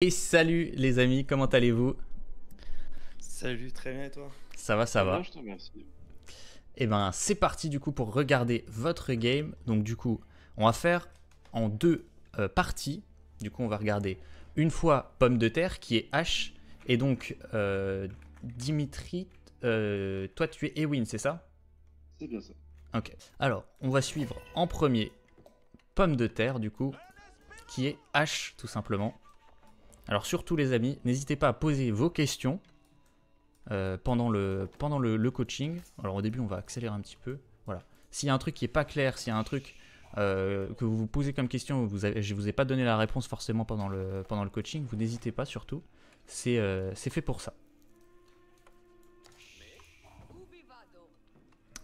Et salut les amis, comment allez-vous Salut, très bien et toi Ça va, ça, va. je Et eh ben c'est parti du coup pour regarder votre game. Donc du coup, on va faire en deux euh, parties. Du coup, on va regarder une fois pomme de terre qui est H. Et donc, euh, Dimitri, euh, toi tu es Ewin, c'est ça C'est bien ça. Ok. Alors, on va suivre en premier pomme de terre du coup, qui est H tout simplement. Alors surtout les amis, n'hésitez pas à poser vos questions euh, pendant, le, pendant le, coaching. Alors au début on va accélérer un petit peu. Voilà. S'il y a un truc qui n'est pas clair, s'il y a un truc euh, que vous vous posez comme question, je ne vous ai pas donné la réponse forcément pendant le, pendant le coaching, vous n'hésitez pas surtout. C'est euh, fait pour ça.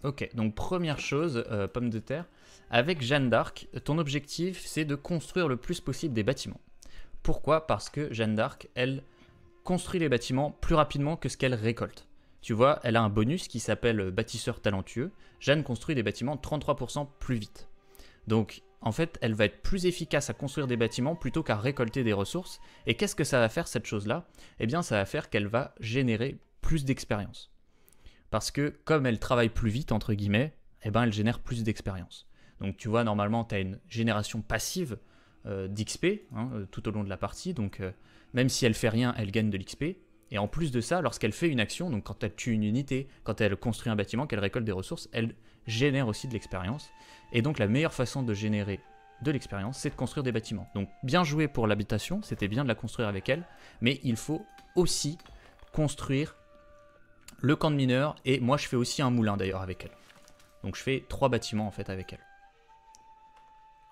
Ok, donc première chose, pomme de terre. Avec Jeanne d'Arc, ton objectif c'est de construire le plus possible des bâtiments. Pourquoi Parce que Jeanne d'Arc, elle construit les bâtiments plus rapidement que ce qu'elle récolte. Tu vois, elle a un bonus qui s'appelle euh, bâtisseur talentueux. Jeanne construit des bâtiments 33% plus vite. Donc, en fait, elle va être plus efficace à construire des bâtiments plutôt qu'à récolter des ressources. Et qu'est-ce que ça va faire cette chose-là Eh bien, ça va faire qu'elle va générer plus d'expérience. Parce que comme elle travaille plus vite, entre guillemets, eh ben, elle génère plus d'expérience. Donc tu vois, normalement, tu as une génération passive euh, d'XP hein, euh, tout au long de la partie. Donc euh, même si elle fait rien, elle gagne de l'XP. Et en plus de ça, lorsqu'elle fait une action, donc quand elle tue une unité, quand elle construit un bâtiment, qu'elle récolte des ressources, elle génère aussi de l'expérience. Et donc la meilleure façon de générer de l'expérience, c'est de construire des bâtiments. Donc bien joué pour l'habitation, c'était bien de la construire avec elle, mais il faut aussi construire le camp de mineurs, et moi je fais aussi un moulin d'ailleurs avec elle. Donc je fais trois bâtiments en fait avec elle.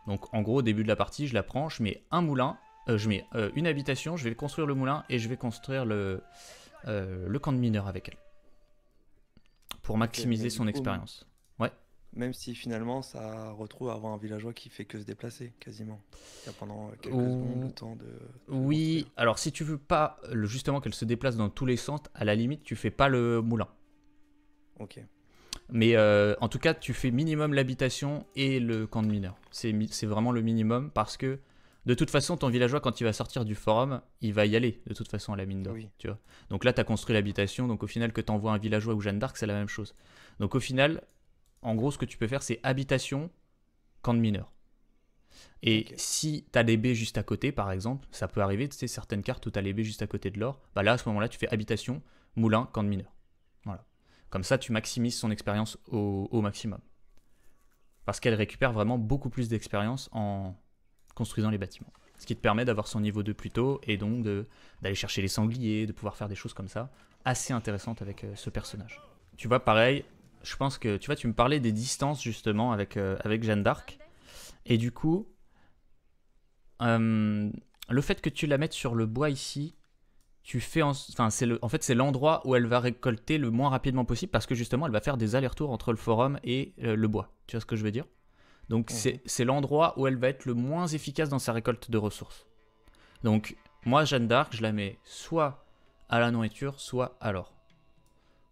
Donc en gros, au début de la partie, je la prends, je mets un moulin, euh, je mets euh, une habitation, je vais construire le moulin et je vais construire le, euh, camp de mineurs avec elle. Pour maximiser son expérience. Ouais. Même si finalement ça retrouve à avoir un villageois qui fait que se déplacer quasiment. pendant quelques secondes le temps de. oui, alors si tu veux pas justement qu'elle se déplace dans tous les centres à la limite tu fais pas le moulin. Ok. Mais euh, en tout cas, tu fais minimum l'habitation et le camp de mineurs. C'est vraiment le minimum parce que de toute façon, ton villageois, quand il va sortir du forum, il va y aller de toute façon à la mine d'or. Tu Donc là, tu as construit l'habitation. Donc au final, que tu envoies un villageois ou Jeanne d'Arc, c'est la même chose. Donc au final, en gros, ce que tu peux faire, c'est habitation, camp de mineurs. Et si tu as des baies juste à côté, par exemple, ça peut arriver, tu sais, certaines cartes où tu as les baies juste à côté de l'or, bah là, à ce moment-là, tu fais habitation, moulin, camp de mineurs. Comme ça, tu maximises son expérience au, maximum. Parce qu'elle récupère vraiment beaucoup plus d'expérience en construisant les bâtiments. Ce qui te permet d'avoir son niveau 2 plus tôt et donc d'aller chercher les sangliers, de pouvoir faire des choses comme ça, assez intéressantes avec euh, ce personnage. Tu vois, pareil, je pense que tu vois, tu me parlais des distances justement avec, euh, avec Jeanne d'Arc. Et du coup, euh, le fait que tu la mettes sur le bois ici, fais en... le en fait c'est l'endroit où elle va récolter le moins rapidement possible parce que justement elle va faire des allers-retours entre le forum et euh, le bois. Tu vois ce que je veux dire Donc c'est l'endroit où elle va être le moins efficace dans sa récolte de ressources. Donc moi Jeanne d'Arc, je la mets soit à la nourriture, soit à l'or.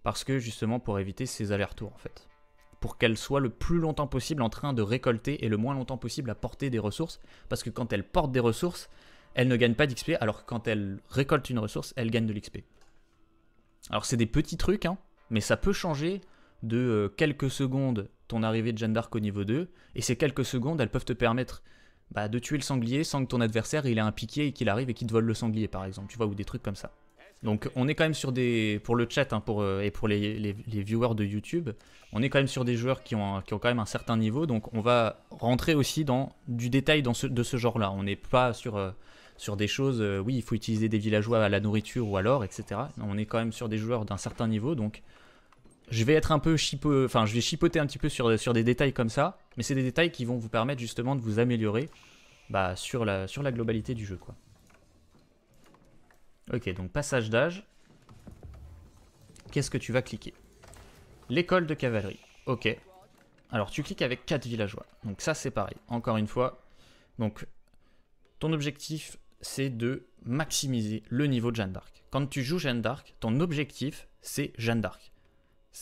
Parce que justement pour éviter ces allers-retours en fait. Pour qu'elle soit le plus longtemps possible en train de récolter et le moins longtemps possible à porter des ressources. Parce que quand elle porte des ressources, elle ne gagne pas d'XP, alors que quand elle récolte une ressource, elle gagne de l'XP. Alors c'est des petits trucs, hein, mais ça peut changer de euh, quelques secondes ton arrivée de Jeanne d'Arc au niveau 2, et ces quelques secondes, elles peuvent te permettre bah, de tuer le sanglier sans que ton adversaire il ait un piqué et qu'il arrive et qu'il te vole le sanglier par exemple, tu vois, ou des trucs comme ça. Donc on est quand même sur des... pour le chat hein, pour, euh, et pour les, les, viewers de YouTube, on est quand même sur des joueurs qui ont, qui ont quand même un certain niveau, donc on va rentrer aussi dans du détail dans ce, de ce genre-là. On n'est pas sur... Euh, sur des choses, euh, oui, il faut utiliser des villageois à la nourriture ou alors, etc. On est quand même sur des joueurs d'un certain niveau, donc je vais être un peu chipo... enfin, je vais chipoter un petit peu sur, sur des détails comme ça, mais c'est des détails qui vont vous permettre justement de vous améliorer bah, sur, la, sur la globalité du jeu, quoi. Ok, donc passage d'âge. Qu'est-ce que tu vas cliquer L'école de cavalerie. Ok. Alors tu cliques avec 4 villageois. Donc ça c'est pareil. Encore une fois. Donc ton objectif c'est de maximiser le niveau de Jeanne d'Arc. Quand tu joues Jeanne d'Arc, ton objectif, c'est Jeanne d'Arc.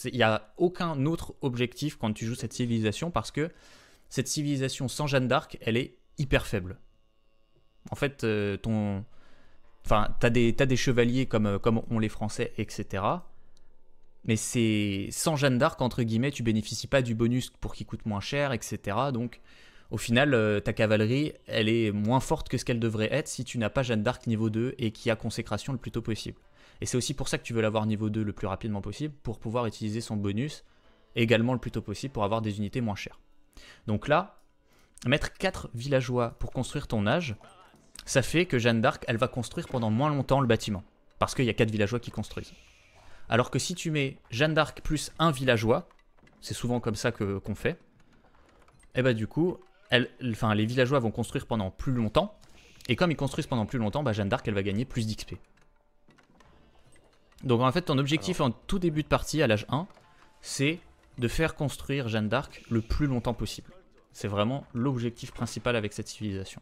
Il n'y a aucun autre objectif quand tu joues cette civilisation parce que cette civilisation sans Jeanne d'Arc, elle est hyper faible. En fait, euh, tu des, as des chevaliers comme, euh, comme ont les Français, etc. Mais c'est sans Jeanne d'Arc, entre guillemets, tu bénéficies pas du bonus pour qu'il coûte moins cher, etc. Donc, au final, euh, ta cavalerie, elle est moins forte que ce qu'elle devrait être si tu n'as pas Jeanne d'Arc niveau 2 et qui a consécration le plus tôt possible. Et c'est aussi pour ça que tu veux l'avoir niveau 2 le plus rapidement possible pour pouvoir utiliser son bonus également le plus tôt possible pour avoir des unités moins chères. Donc là, mettre 4 villageois pour construire ton âge, ça fait que Jeanne d'Arc, elle va construire pendant moins longtemps le bâtiment. Parce qu'il y a 4 villageois qui construisent. Alors que si tu mets Jeanne d'Arc plus un villageois, c'est souvent comme ça qu'on fait, et eh bah ben du coup, enfin, les villageois vont construire pendant plus longtemps. Et comme ils construisent pendant plus longtemps, bah, Jeanne d'Arc, elle va gagner plus d'XP. Donc en fait, ton objectif en tout début de partie, à l'âge 1, c'est de faire construire Jeanne d'Arc le plus longtemps possible. C'est vraiment l'objectif principal avec cette civilisation.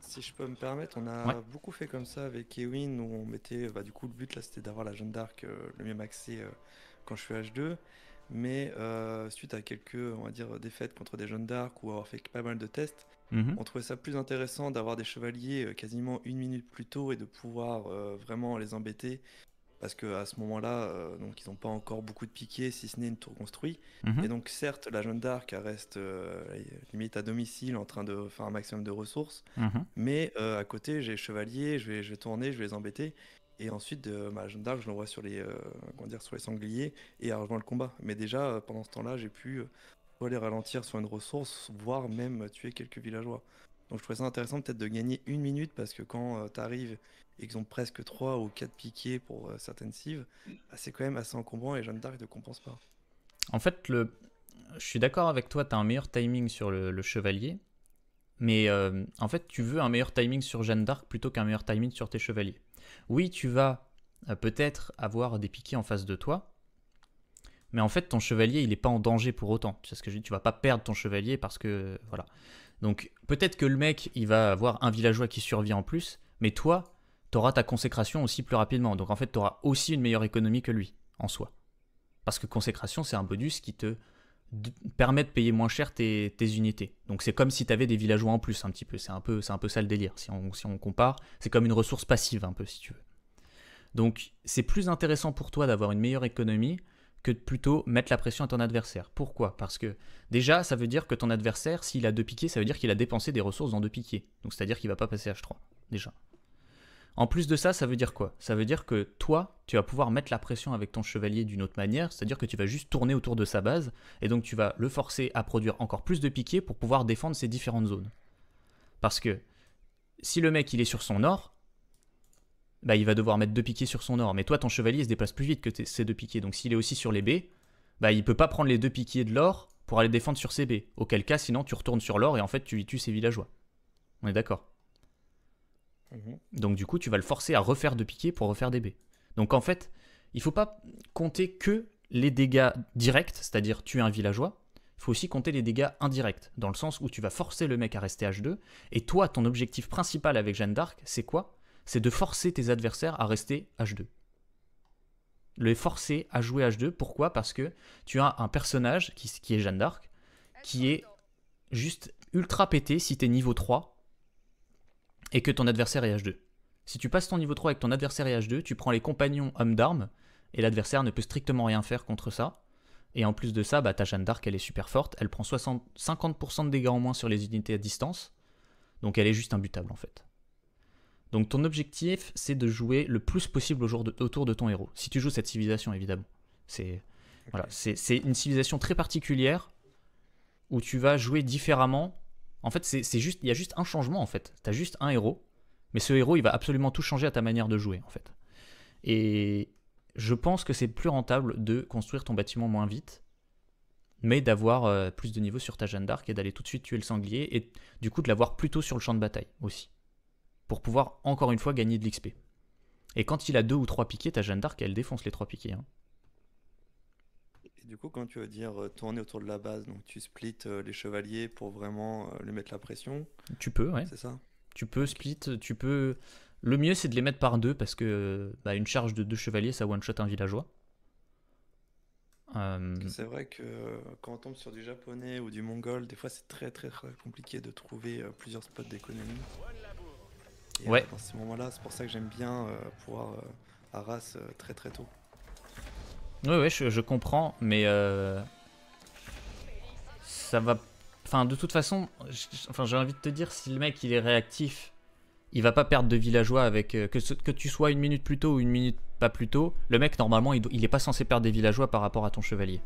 Si je peux me permettre, on a beaucoup fait comme ça avec Ewin, où on mettait, bah, du coup, le but là, c'était d'avoir la Jeanne d'Arc euh, le même accès euh, quand je suis à H2 mais euh, suite à quelques, on va dire, défaites contre des jeunes d'arc ou avoir fait pas mal de tests, mhm. on trouvait ça plus intéressant d'avoir des chevaliers euh, quasiment une minute plus tôt et de pouvoir euh, vraiment les embêter. Parce qu'à ce moment-là, donc ils n'ont pas encore beaucoup de piquets, si ce n'est une tour construite. Mhm. Et donc certes, la Jeanne d'Arc reste limite à domicile en train de faire un maximum de ressources. Mhm. Mais à côté, j'ai chevalier, je je vais tourner, je vais les embêter. Et ensuite, ma euh, bah, Jeanne d'Arc, je l'envoie sur les, euh, dire, sur les sangliers et à rejoindre le combat. Mais déjà, euh, pendant ce temps-là, j'ai pu soit les ralentir sur une ressource, voire même tuer quelques villageois. Donc je trouvais ça intéressant peut-être de gagner une minute parce que quand tu t'arrives et qu'ils ont presque 3 ou 4 piquets pour certaines cives, bah, c'est quand même assez encombrant et Jeanne d'Arc ne compense pas. En fait, le... je suis d'accord avec toi, tu as un meilleur timing sur le, chevalier, mais en fait, tu veux un meilleur timing sur Jeanne d'Arc plutôt qu'un meilleur timing sur tes chevaliers oui, tu vas euh, peut-être avoir des piquets en face de toi, mais en fait, ton chevalier, il n'est pas en danger pour autant. Tu ce que je dis Tu vas pas perdre ton chevalier parce que. Voilà. Donc, peut-être que le mec, il va avoir un villageois qui survit en plus, mais toi, tu auras ta consécration aussi plus rapidement. Donc, en fait, tu auras aussi une meilleure économie que lui, en soi. Parce que consécration, c'est un bonus qui te permet de payer moins cher tes, unités. Donc c'est comme si tu avais des villageois en plus un petit peu. C'est un peu, c'est un peu ça le délire. Si on, si on compare, c'est comme une ressource passive un peu si tu veux. Donc c'est plus intéressant pour toi d'avoir une meilleure économie que de plutôt mettre la pression à ton adversaire. Pourquoi Parce que déjà ça veut dire que ton adversaire, s'il a deux piquets, ça veut dire qu'il a dépensé des ressources dans deux piquets. Donc c'est-à-dire qu'il va pas passer H3 déjà. En plus de ça, ça veut dire quoi Ça veut dire que toi, tu vas pouvoir mettre la pression avec ton chevalier d'une autre manière, c'est-à-dire que tu vas juste tourner autour de sa base, et donc tu vas le forcer à produire encore plus de piquets pour pouvoir défendre ses différentes zones. Parce que si le mec il est sur son or, bah il va devoir mettre deux piquets sur son or, mais toi ton chevalier se déplace plus vite que ses deux piquets, donc s'il est aussi sur les baies, bah il peut pas prendre les deux piquets de l'or pour aller défendre sur ses baies, auquel cas sinon tu retournes sur l'or et en fait tu lui tues ses villageois. On est d'accord Mhm. Donc du coup, tu vas le forcer à refaire de piquets pour refaire des baies. Donc en fait, il faut pas compter que les dégâts directs, c'est-à-dire tuer un villageois. Il faut aussi compter les dégâts indirects, dans le sens où tu vas forcer le mec à rester H2. Et toi, ton objectif principal avec Jeanne d'Arc, c'est quoi C'est de forcer tes adversaires à rester H2 le forcer à jouer H2. Pourquoi Parce que tu as un personnage qui, qui est Jeanne d'Arc, qui est juste ultra pété si es niveau 3 et que ton adversaire est H2. Si tu passes ton niveau 3 avec ton adversaire et H2, tu prends les compagnons hommes d'armes, et l'adversaire ne peut strictement rien faire contre ça. Et en plus de ça, bah, ta Jeanne d'Arc, elle est super forte, elle prend 50% de dégâts en moins sur les unités à distance, donc elle est juste imbutable en fait. Donc ton objectif, c'est de jouer le plus possible autour de ton héros, si tu joues cette civilisation évidemment. C'est une civilisation très particulière, où tu vas jouer différemment en fait, c'est juste, il y a juste un changement en fait. T'as juste un héros, mais ce héros, il va absolument tout changer à ta manière de jouer en fait. Et je pense que c'est plus rentable de construire ton bâtiment moins vite, mais d'avoir euh, plus de niveau sur ta Jeanne d'Arc et d'aller tout de suite tuer le sanglier et du coup de l'avoir plutôt sur le champ de bataille aussi, pour pouvoir encore une fois gagner de l'XP. Et quand il a deux ou trois piquets, ta Jeanne d'Arc, elle défonce les trois piquets. Hein du coup, quand tu veux dire euh, tourner autour de la base, donc tu splits euh, les chevaliers pour vraiment euh, lui mettre la pression. Tu peux, ouais. C'est ça. Tu peux split, tu peux. Le mieux, c'est de les mettre par deux parce que bah, une charge de deux chevaliers, ça one shot un villageois. C'est vrai que quand on tombe sur du japonais ou du mongol, des fois c'est très, très compliqué de trouver plusieurs spots d'économie. ouais. dans ces moments-là, c'est pour ça que j'aime bien pouvoir Arras très très tôt. Oui, oui, je, comprends, mais euh, ça va. Enfin, de toute façon, j'ai envie de te dire, si le mec il est réactif, il va pas perdre de villageois avec euh, que, que tu sois une minute plus tôt ou une minute pas plus tôt. Le mec normalement, il, il est pas censé perdre des villageois par rapport à ton chevalier.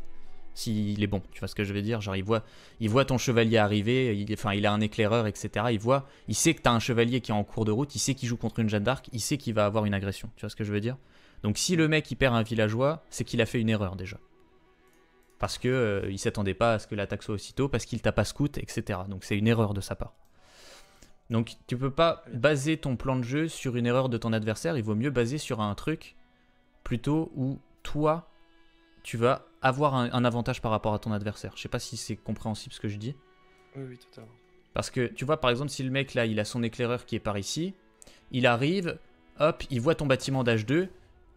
S'il est bon, tu vois ce que je veux dire Genre, il voit, il voit ton chevalier arriver, il, enfin, il a un éclaireur, etc. Il voit, il sait que t'as un chevalier qui est en cours de route, il sait qu'il joue contre une Jeanne d'Arc, il sait qu'il va avoir une agression. Tu vois ce que je veux dire donc si le mec il perd un villageois, c'est qu'il a fait une erreur déjà. Parce que euh, il s'attendait pas à ce que l'attaque soit aussitôt, parce qu'il tape pas scout, etc. Donc c'est une erreur de sa part. Donc tu peux pas baser ton plan de jeu sur une erreur de ton adversaire, il vaut mieux baser sur un truc plutôt où toi tu vas avoir un, avantage par rapport à ton adversaire. Je sais pas si c'est compréhensible ce que je dis. Oui, oui, totalement. Parce que tu vois par exemple si le mec là il a son éclaireur qui est par ici, il arrive, hop, il voit ton bâtiment d'âge 2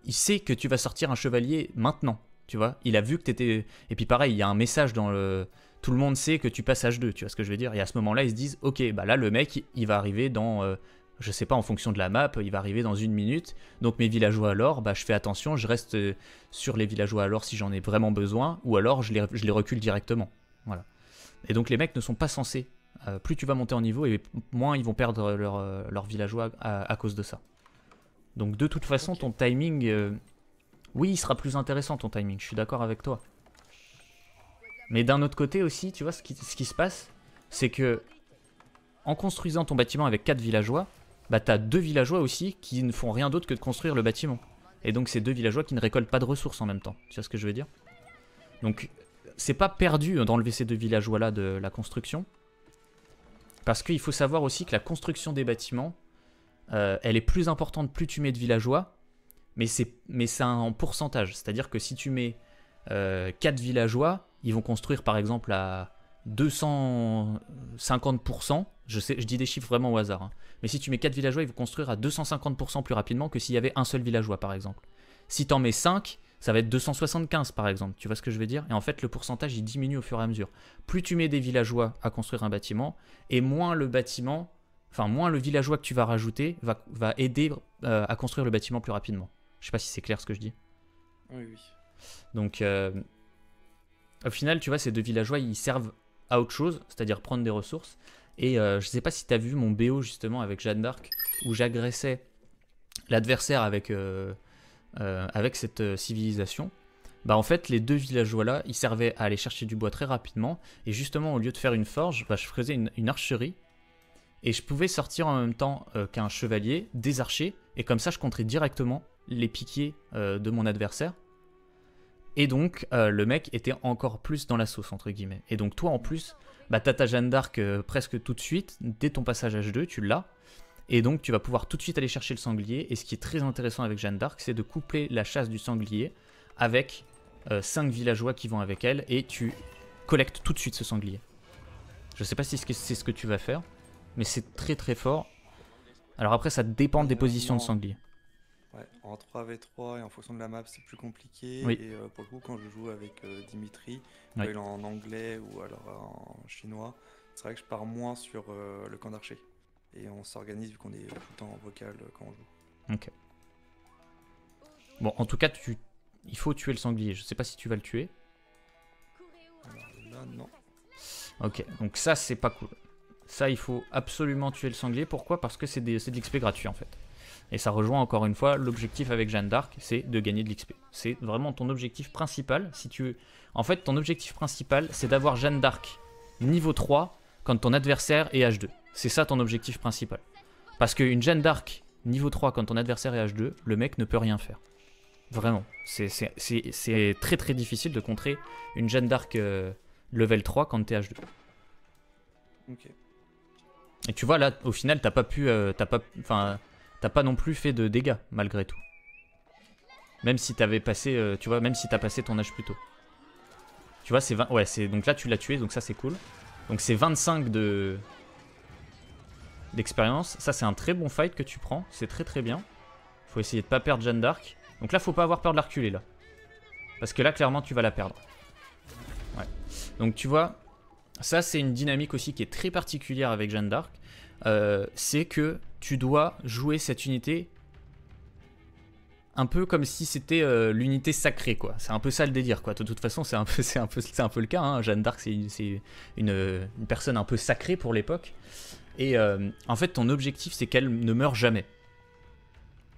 il sait que tu vas sortir un chevalier maintenant, tu vois. Il a vu que tu étais Et puis pareil, il y a un message dans le... Tout le monde sait que tu passes H2, tu vois ce que je veux dire Et à ce moment-là, ils se disent, ok, bah là, le mec, il va arriver dans... Euh, je sais pas, en fonction de la map, il va arriver dans une minute. Donc mes villageois alors, bah, je fais attention, je reste euh, sur les villageois alors si j'en ai vraiment besoin, ou alors je les, recule directement. Voilà. Et donc les mecs ne sont pas censés. Euh, plus tu vas monter en niveau, et moins ils vont perdre leurs leur villageois à cause de ça. Donc de toute façon, ton timing... Euh, oui, il sera plus intéressant ton timing, je suis d'accord avec toi. Mais d'un autre côté aussi, tu vois, ce qui, se passe, c'est que en construisant ton bâtiment avec 4 villageois, bah t'as deux villageois aussi qui ne font rien d'autre que de construire le bâtiment. Et donc c'est deux villageois qui ne récoltent pas de ressources en même temps. Tu vois ce que je veux dire Donc c'est pas perdu euh, d'enlever ces deux villageois là de la construction. Parce qu'il faut savoir aussi que la construction des bâtiments, euh, elle est plus importante plus tu mets de villageois, mais c'est en pourcentage. C'est-à-dire que si tu mets 4 euh, villageois, ils vont construire par exemple à 250%, je, je dis des chiffres vraiment au hasard, hein. mais si tu mets 4 villageois, ils vont construire à 250% plus rapidement que s'il y avait un seul villageois par exemple. Si tu mets 5, ça va être 275 par exemple, tu vois ce que je veux dire Et en fait, le pourcentage, il diminue au fur et à mesure. Plus tu mets des villageois à construire un bâtiment, et moins le bâtiment enfin moins le villageois que tu vas rajouter va, va aider euh, à construire le bâtiment plus rapidement. Je sais pas si c'est clair ce que je dis. Oui, oui. Donc euh, au final, tu vois, ces deux villageois, ils servent à autre chose, c'est-à-dire prendre des ressources. Et euh, je sais pas si tu as vu mon BO justement avec Jeanne d'Arc, où j'agressais l'adversaire avec, avec cette civilisation. Bah en fait les deux villageois là, ils servaient à aller chercher du bois très rapidement et justement au lieu de faire une forge, bah, je faisais une archerie et je pouvais sortir en même temps euh, qu'un chevalier, des archers, et comme ça je contrais directement les piquiers euh, de mon adversaire. Et donc euh, le mec était encore plus dans la sauce, entre guillemets. Et donc toi en plus, bah, t'as ta Jeanne d'Arc presque tout de suite, dès ton passage H2, tu l'as. Et donc tu vas pouvoir tout de suite aller chercher le sanglier. Et ce qui est très intéressant avec Jeanne d'Arc, c'est de coupler la chasse du sanglier avec 5 villageois qui vont avec elle, et tu collectes tout de suite ce sanglier. Je sais pas si c'est ce que tu vas faire, mais c'est très très fort. Alors après, ça dépend des positions de sanglier. Ouais, en 3v3 et en fonction de la map, c'est plus compliqué. Et euh, pour le coup, quand je joue avec euh, Dimitri, euh, en anglais ou alors en chinois, c'est vrai que je pars moins sur le camp d'archer. Et on s'organise vu qu'on est tout le temps en vocal quand on joue. Ok. Bon, en tout cas, tu... il faut tuer le sanglier. Je sais pas si tu vas le tuer. Alors là, non. Ok, donc ça, c'est pas cool. Ça, il faut absolument tuer le sanglier. Pourquoi Parce que c'est de l'XP gratuit, en fait. Et ça rejoint encore une fois l'objectif avec Jeanne d'Arc, c'est de gagner de l'XP. C'est vraiment ton objectif principal. Si tu... En fait, ton objectif principal, c'est d'avoir Jeanne d'Arc niveau 3 quand ton adversaire est H2. C'est ça ton objectif principal. Parce qu'une Jeanne d'Arc niveau 3 quand ton adversaire est H2, le mec ne peut rien faire. Vraiment. C'est très très difficile de contrer une Jeanne d'Arc euh, level 3 quand t'es H2. Ok. Et tu vois, là, au final, t'as pas pu... Euh, t'as pas... Enfin, t'as pas non plus fait de dégâts, malgré tout. Même si t'avais passé... Euh, tu vois, même si t'as passé ton âge plus tôt. Tu vois, c'est 20... Ouais, c'est... Donc là, tu l'as tué, donc ça, c'est cool. Donc c'est 25 de... D'expérience. Ça, c'est un très bon fight que tu prends. C'est très très bien. Faut essayer de pas perdre Jeanne d'Arc. Donc là, faut pas avoir peur de la reculer, là. Parce que là, clairement, tu vas la perdre. Ouais. Donc tu vois, ça c'est une dynamique aussi qui est très particulière avec Jeanne d'Arc, euh, c'est que tu dois jouer cette unité un peu comme si c'était euh, l'unité sacrée quoi. C'est un peu ça le délire quoi. De toute façon c'est un peu c'est un peu c'est un peu le cas. Hein. Jeanne d'Arc c'est une, personne un peu sacrée pour l'époque. Et euh, en fait ton objectif c'est qu'elle ne meure jamais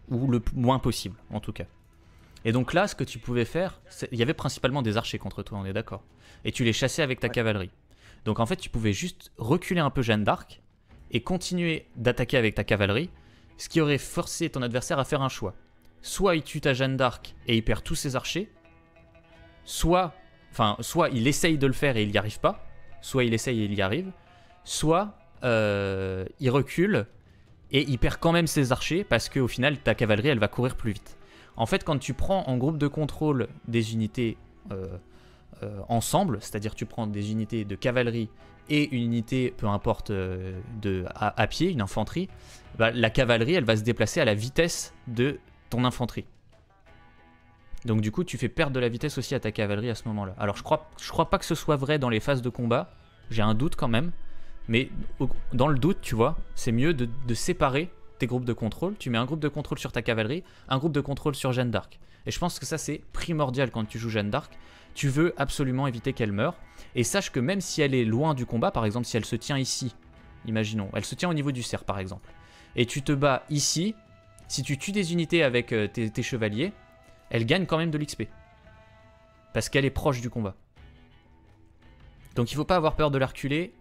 ou le moins possible en tout cas. Et donc là, ce que tu pouvais faire, il y avait principalement des archers contre toi, on est d'accord. Et tu les chassais avec ta cavalerie. Donc en fait, tu pouvais juste reculer un peu Jeanne d'Arc et continuer d'attaquer avec ta cavalerie, ce qui aurait forcé ton adversaire à faire un choix. Soit il tue ta Jeanne d'Arc et il perd tous ses archers, soit, enfin, soit il essaye de le faire et il n'y arrive pas, soit il essaye et il y arrive, soit euh, il recule et il perd quand même ses archers parce qu'au final ta cavalerie elle va courir plus vite. En fait, quand tu prends en groupe de contrôle des unités euh, euh, ensemble, c'est-à-dire tu prends des unités de cavalerie et une unité, peu importe, euh, de, à, pied, une infanterie, bah, la cavalerie, elle va se déplacer à la vitesse de ton infanterie. Donc du coup, tu fais perdre de la vitesse aussi à ta cavalerie à ce moment-là. Alors je crois, je crois pas que ce soit vrai dans les phases de combat, j'ai un doute quand même, mais dans le doute, tu vois, c'est mieux de séparer tes groupes de contrôle, tu mets un groupe de contrôle sur ta cavalerie, un groupe de contrôle sur Jeanne d'Arc. Et je pense que ça c'est primordial quand tu joues Jeanne d'Arc, tu veux absolument éviter qu'elle meure, et sache que même si elle est loin du combat, par exemple si elle se tient ici, imaginons, elle se tient au niveau du cerf par exemple, et tu te bats ici, si tu tues des unités avec euh, tes, chevaliers, elle gagne quand même de l'XP. Parce qu'elle est proche du combat. Donc il faut pas avoir peur de la reculer,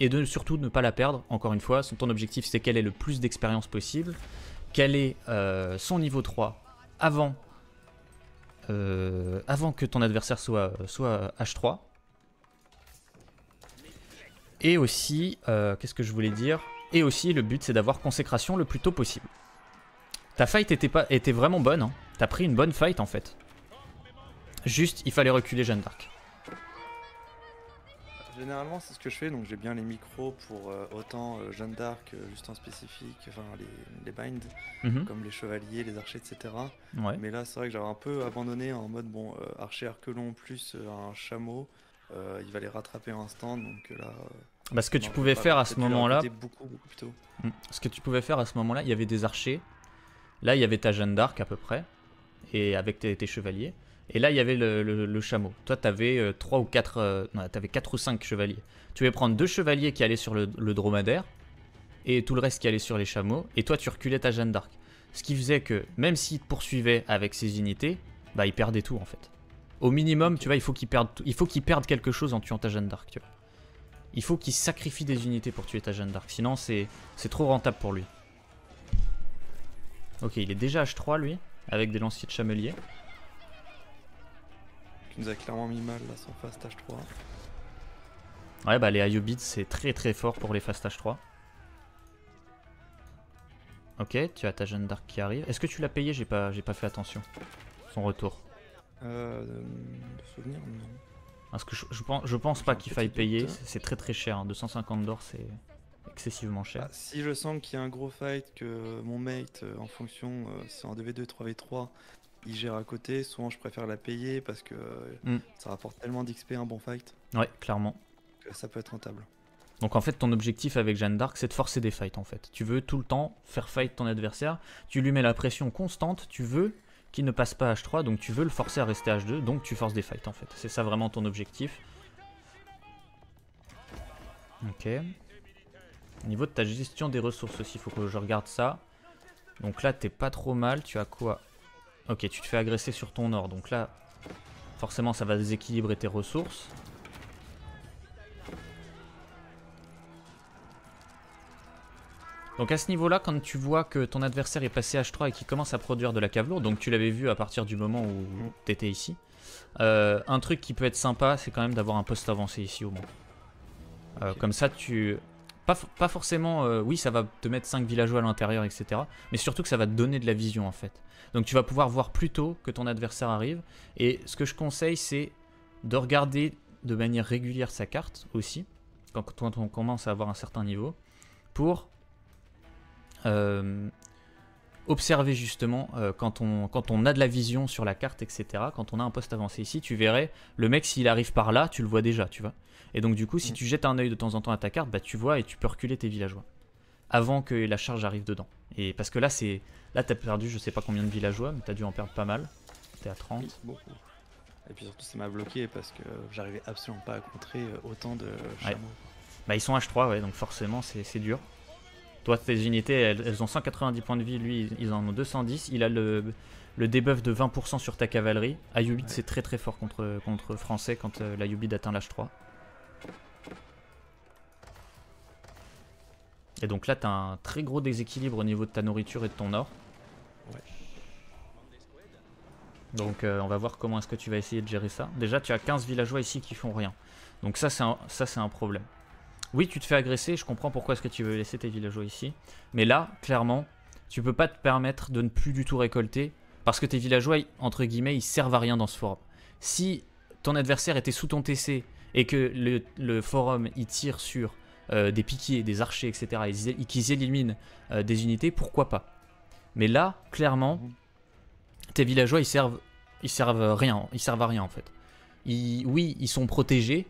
et surtout de ne pas la perdre. Encore une fois, ton objectif c'est qu'elle ait le plus d'expérience possible, qu'elle ait euh, son niveau 3 avant, euh, avant que ton adversaire soit, soit H3. Et aussi, euh, qu'est-ce que je voulais dire Et aussi, le but c'est d'avoir consécration le plus tôt possible. Ta fight était, pas, était vraiment bonne, hein. t'as pris une bonne fight en fait. Juste, il fallait reculer Jeanne d'Arc. Généralement, c'est ce que je fais. Donc, j'ai bien les micros pour euh, autant euh, Jeanne d'Arc, euh, juste en spécifique, enfin les, binds, mhm. comme les chevaliers, les archers, etc. Mais là, c'est vrai que j'avais un peu abandonné en mode bon, archer arquelon plus un chameau, il va les rattraper un instant. Donc là. Bah, ce que tu pouvais faire à ce moment-là. Hmm. Ce que tu pouvais faire à ce moment-là, il y avait des archers. Là, il y avait ta Jeanne d'Arc à peu près, et avec tes chevaliers. Et là, il y avait le, chameau. Toi, t'avais euh, trois ou quatre, euh, non, t'avais quatre ou 5 chevaliers. Tu vais prendre deux chevaliers qui allaient sur le, dromadaire et tout le reste qui allait sur les chameaux. Et toi, tu reculais ta Jeanne d'Arc. Ce qui faisait que même s'il te poursuivait avec ses unités, bah, il perdait tout en fait. Au minimum, tu vois, il faut qu'il perde, il faut qu'il perde quelque chose en tuant ta Jeanne d'Arc. Il faut qu'il sacrifie des unités pour tuer ta Jeanne d'Arc. Sinon, c'est trop rentable pour lui. Ok, il est déjà H3 lui, avec des lanciers de chameliers nous a clairement mis mal là son Fast H3. Ouais, bah les IO c'est très très fort pour les Fast H3. Ok, tu as ta jeune d'Arc qui arrive. Est-ce que tu l'as payé J'ai pas, pas fait attention. Son retour. Euh. souvenir, non. Parce que je, pense, je pense pas qu'il faille payer. C'est très très cher. 250 hein. d'or, c'est excessivement cher. Bah, si je sens qu'il y a un gros fight, que mon mate, euh, en fonction, c'est en 2v2, 3v3, il gère à côté. Souvent, je préfère la payer parce que mm. ça rapporte tellement d'XP un bon fight. Ouais, clairement. ça peut être rentable. Donc en fait, ton objectif avec Jeanne d'Arc, c'est de forcer des fights en fait. Tu veux tout le temps faire fight ton adversaire. Tu lui mets la pression constante. Tu veux qu'il ne passe pas H3, donc tu veux le forcer à rester H2, donc tu forces des fights en fait. C'est ça vraiment ton objectif. Ok. Au niveau de ta gestion des ressources aussi, il faut que je regarde ça. Donc là, t'es pas trop mal. Tu as quoi Ok, tu te fais agresser sur ton or. Donc là, forcément, ça va déséquilibrer tes ressources. Donc à ce niveau-là, quand tu vois que ton adversaire est passé H3 et qu'il commence à produire de la cave donc tu l'avais vu à partir du moment où t'étais ici, euh, un truc qui peut être sympa, c'est quand même d'avoir un poste avancé ici au moins. Euh, comme ça, tu pas, forcément, euh, oui, ça va te mettre 5 villageois à l'intérieur, etc. Mais surtout que ça va te donner de la vision, en fait. Donc tu vas pouvoir voir plus tôt que ton adversaire arrive. Et ce que je conseille, c'est de regarder de manière régulière sa carte aussi, quand on commence à avoir un certain niveau, pour euh, observer justement euh, quand, on, quand on a de la vision sur la carte, etc. Quand on a un poste avancé ici, tu verrais, le mec s'il arrive par là, tu le vois déjà, tu vois. Et donc du coup, si mm. tu jettes un œil de temps en temps à ta carte, bah tu vois et tu peux reculer tes villageois avant que la charge arrive dedans. Et parce que là, c'est là t'as perdu je sais pas combien de villageois, mais t'as dû en perdre pas mal. T'es à 30. Et puis surtout, ça m'a bloqué parce que j'arrivais absolument pas à contrer euh, autant de chameaux. Bah ils sont H3, ouais, donc forcément c'est dur. Toi, tes unités, elles, ont 190 points de vie, lui, ils en ont 210. Il a le, le debuff de 20% sur ta cavalerie. Ayubid, c'est très très fort contre, contre Français quand euh, l'Ayubid atteint l'âge 3. Et donc là, t'as un très gros déséquilibre au niveau de ta nourriture et de ton or. Donc euh, on va voir comment est-ce que tu vas essayer de gérer ça. Déjà, tu as 15 villageois ici qui font rien. Donc ça, c'est un problème. Oui, tu te fais agresser, je comprends pourquoi est-ce que tu veux laisser tes villageois ici. Mais là, clairement, tu peux pas te permettre de ne plus du tout récolter parce que tes villageois, entre guillemets, ils servent à rien dans ce forum. Si ton adversaire était sous ton TC et que le, forum il tire sur euh, des piquiers, des archers, etc., et qu'ils éliminent euh, des unités, pourquoi pas Mais là, clairement, mhm. tes villageois, ils servent, ils servent rien, ils servent à rien en fait. oui, ils sont protégés,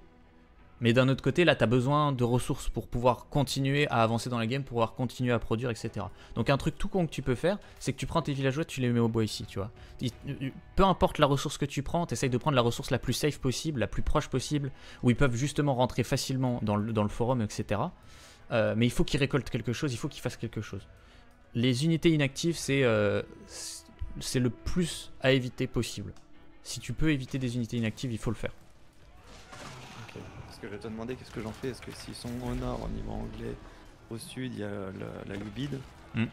mais d'un autre côté, là, tu as besoin de ressources pour pouvoir continuer à avancer dans la game, pour pouvoir continuer à produire, etc. Donc un truc tout con que tu peux faire, c'est que tu prends tes villageois, tu les mets au bois ici, tu vois. Euh, peu importe la ressource que tu prends, essayes de prendre la ressource la plus safe possible, la plus proche possible, où ils peuvent justement rentrer facilement dans le, forum, etc. Euh, mais il faut qu'ils récoltent quelque chose, il faut qu'ils fassent quelque chose. Les unités inactives, c'est euh, le plus à éviter possible. Si tu peux éviter des unités inactives, il faut le faire je vais te demander qu'est-ce que j'en fais. Est-ce que s'ils sont au nord, au niveau anglais, au sud, il y a la, Lubide hmm.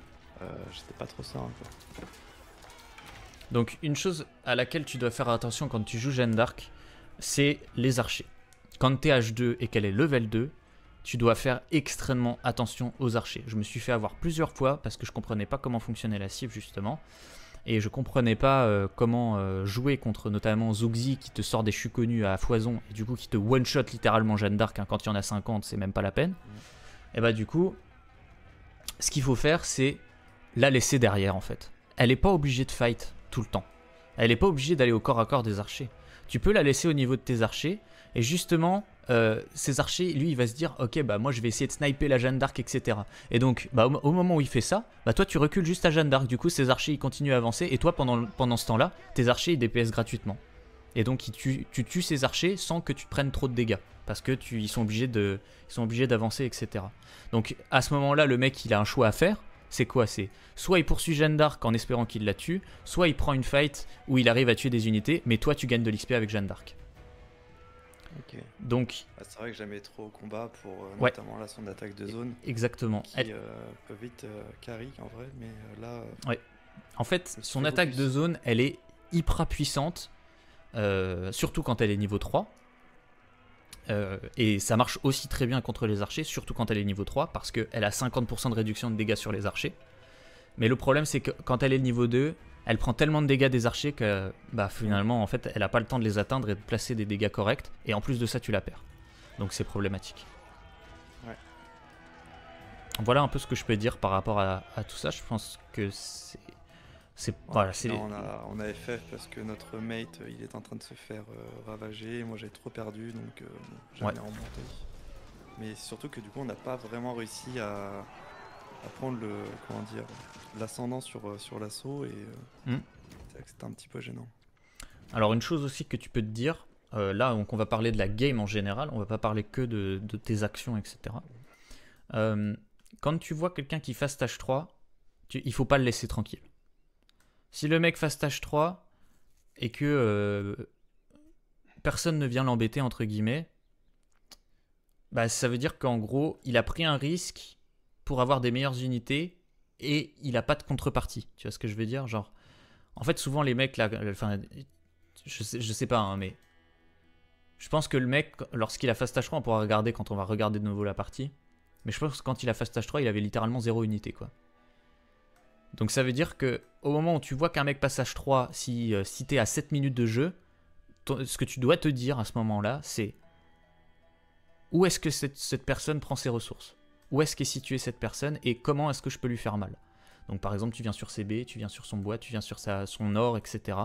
euh, sais pas trop ça. Donc, une chose à laquelle tu dois faire attention quand tu joues Jeanne d'Arc, c'est les archers. Quand es H2 et qu'elle est level 2, tu dois faire extrêmement attention aux archers. Je me suis fait avoir plusieurs fois parce que je comprenais pas comment fonctionnait la cible, justement et je comprenais pas euh, comment euh, jouer contre notamment Zugzi qui te sort des chus connus à foison et du coup qui te one-shot littéralement Jeanne d'Arc hein, quand il y en a 50, c'est même pas la peine. Mm. Et bah du coup, ce qu'il faut faire c'est la laisser derrière en fait. Elle n'est pas obligée de fight tout le temps. Elle n'est pas obligée d'aller au corps à corps des archers. Tu peux la laisser au niveau de tes archers et justement ses euh, ces archers, lui, il va se dire Ok, bah moi je vais essayer de sniper la Jeanne d'Arc, etc. Et donc, bah, au, moment où il fait ça, bah toi tu recules juste à Jeanne d'Arc. Du coup, ces archers ils continuent à avancer. Et toi, pendant, pendant ce temps-là, tes archers ils DPS gratuitement. Et donc, tu, tu tues ces archers sans que tu prennes trop de dégâts. Parce que tu, ils sont obligés de, sont obligés d'avancer, etc. Donc, à ce moment-là, le mec il a un choix à faire c'est quoi C'est soit il poursuit Jeanne d'Arc en espérant qu'il la tue, soit il prend une fight où il arrive à tuer des unités, mais toi tu gagnes de l'XP avec Jeanne d'Arc. Donc, ah, c'est vrai que j'aimais trop au combat pour euh, notamment son attaque de zone. Exactement. Euh, peut vite euh, carry en vrai, mais là. En fait, son attaque de zone, elle est hyper puissante, surtout quand elle est niveau 3. et ça marche aussi très bien contre les archers, surtout quand elle est niveau 3, parce qu'elle a 50% de réduction de dégâts sur les archers. Mais le problème, c'est que quand elle est niveau 2, elle prend tellement de dégâts des archers que bah, finalement, en fait, elle a pas le temps de les atteindre et de placer des dégâts corrects. Et en plus de ça, tu la perds. Donc c'est problématique. Ouais. Voilà un peu ce que je peux dire par rapport à, tout ça. Je pense que c'est. C'est voilà, c'est on, a FF parce que notre mate il est en train de se faire euh, ravager. Moi j'ai trop perdu donc euh, remonté. Mais surtout que du coup on n'a pas vraiment réussi à, à prendre le comment dire l'ascendant sur, euh, sur l'assaut et euh, hmm. c'est un petit peu gênant. Alors une chose aussi que tu peux te dire, euh, là donc on va parler de la game en général, on va pas parler que de, tes actions, etc. quand tu vois quelqu'un qui fasse tâche 3, il faut pas le laisser tranquille. Si le mec fasse tâche 3 et que personne ne vient l'embêter entre guillemets, bah ça veut dire qu'en gros il a pris un risque pour avoir des meilleures unités et il n'a pas de contrepartie. Tu vois ce que je veux dire Genre, en fait, souvent les mecs là, je sais, sais pas, hein, mais je pense que le mec, lorsqu'il a face tâche 3, on pourra regarder quand on va regarder de nouveau la partie. Mais je pense que quand il a face tâche 3, il avait littéralement zéro unité quoi. Donc ça veut dire que au moment où tu vois qu'un mec passe H3, si, tu euh, si à 7 minutes de jeu, ce que tu dois te dire à ce moment-là, c'est où est-ce que cette personne prend ses ressources où est-ce qu'est située cette personne et comment est-ce que je peux lui faire mal. Donc par exemple, tu viens sur CB, tu viens sur son bois, tu viens sur sa, son or, etc.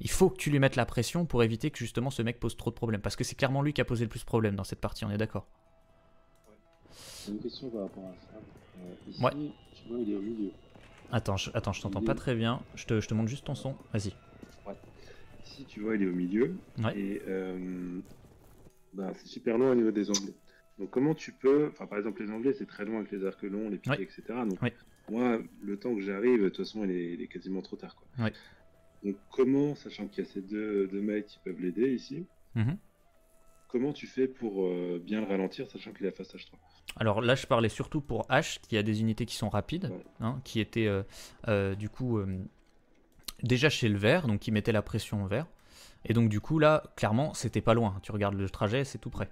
Il faut que tu lui mettes la pression pour éviter que justement ce mec pose trop de problèmes. Parce que c'est clairement lui qui a posé le plus de problèmes dans cette partie, on est d'accord une question par rapport à ça. Euh, tu vois, il est au milieu. Attends, je, attends, je t'entends pas très bien. Je te, je montre juste ton son. Vas-y. Ouais. Ici, tu vois, il est au milieu. Et euh, bah, c'est super long au niveau des onglets. Donc comment tu peux, enfin par exemple les Anglais c'est très loin avec les arcs longs, les piquets, etc. Donc moi le temps que j'arrive, de toute façon il est, quasiment trop tard quoi. Donc comment, sachant qu'il y a ces deux, deux mecs qui peuvent l'aider ici, mm-hmm. comment tu fais pour euh, bien le ralentir sachant qu'il est à face H3 Alors là je parlais surtout pour H qui a des unités qui sont rapides, hein, qui étaient euh, euh, du coup déjà chez le vert, donc qui mettaient la pression au vert. Et donc du coup là clairement c'était pas loin, tu regardes le trajet c'est tout près.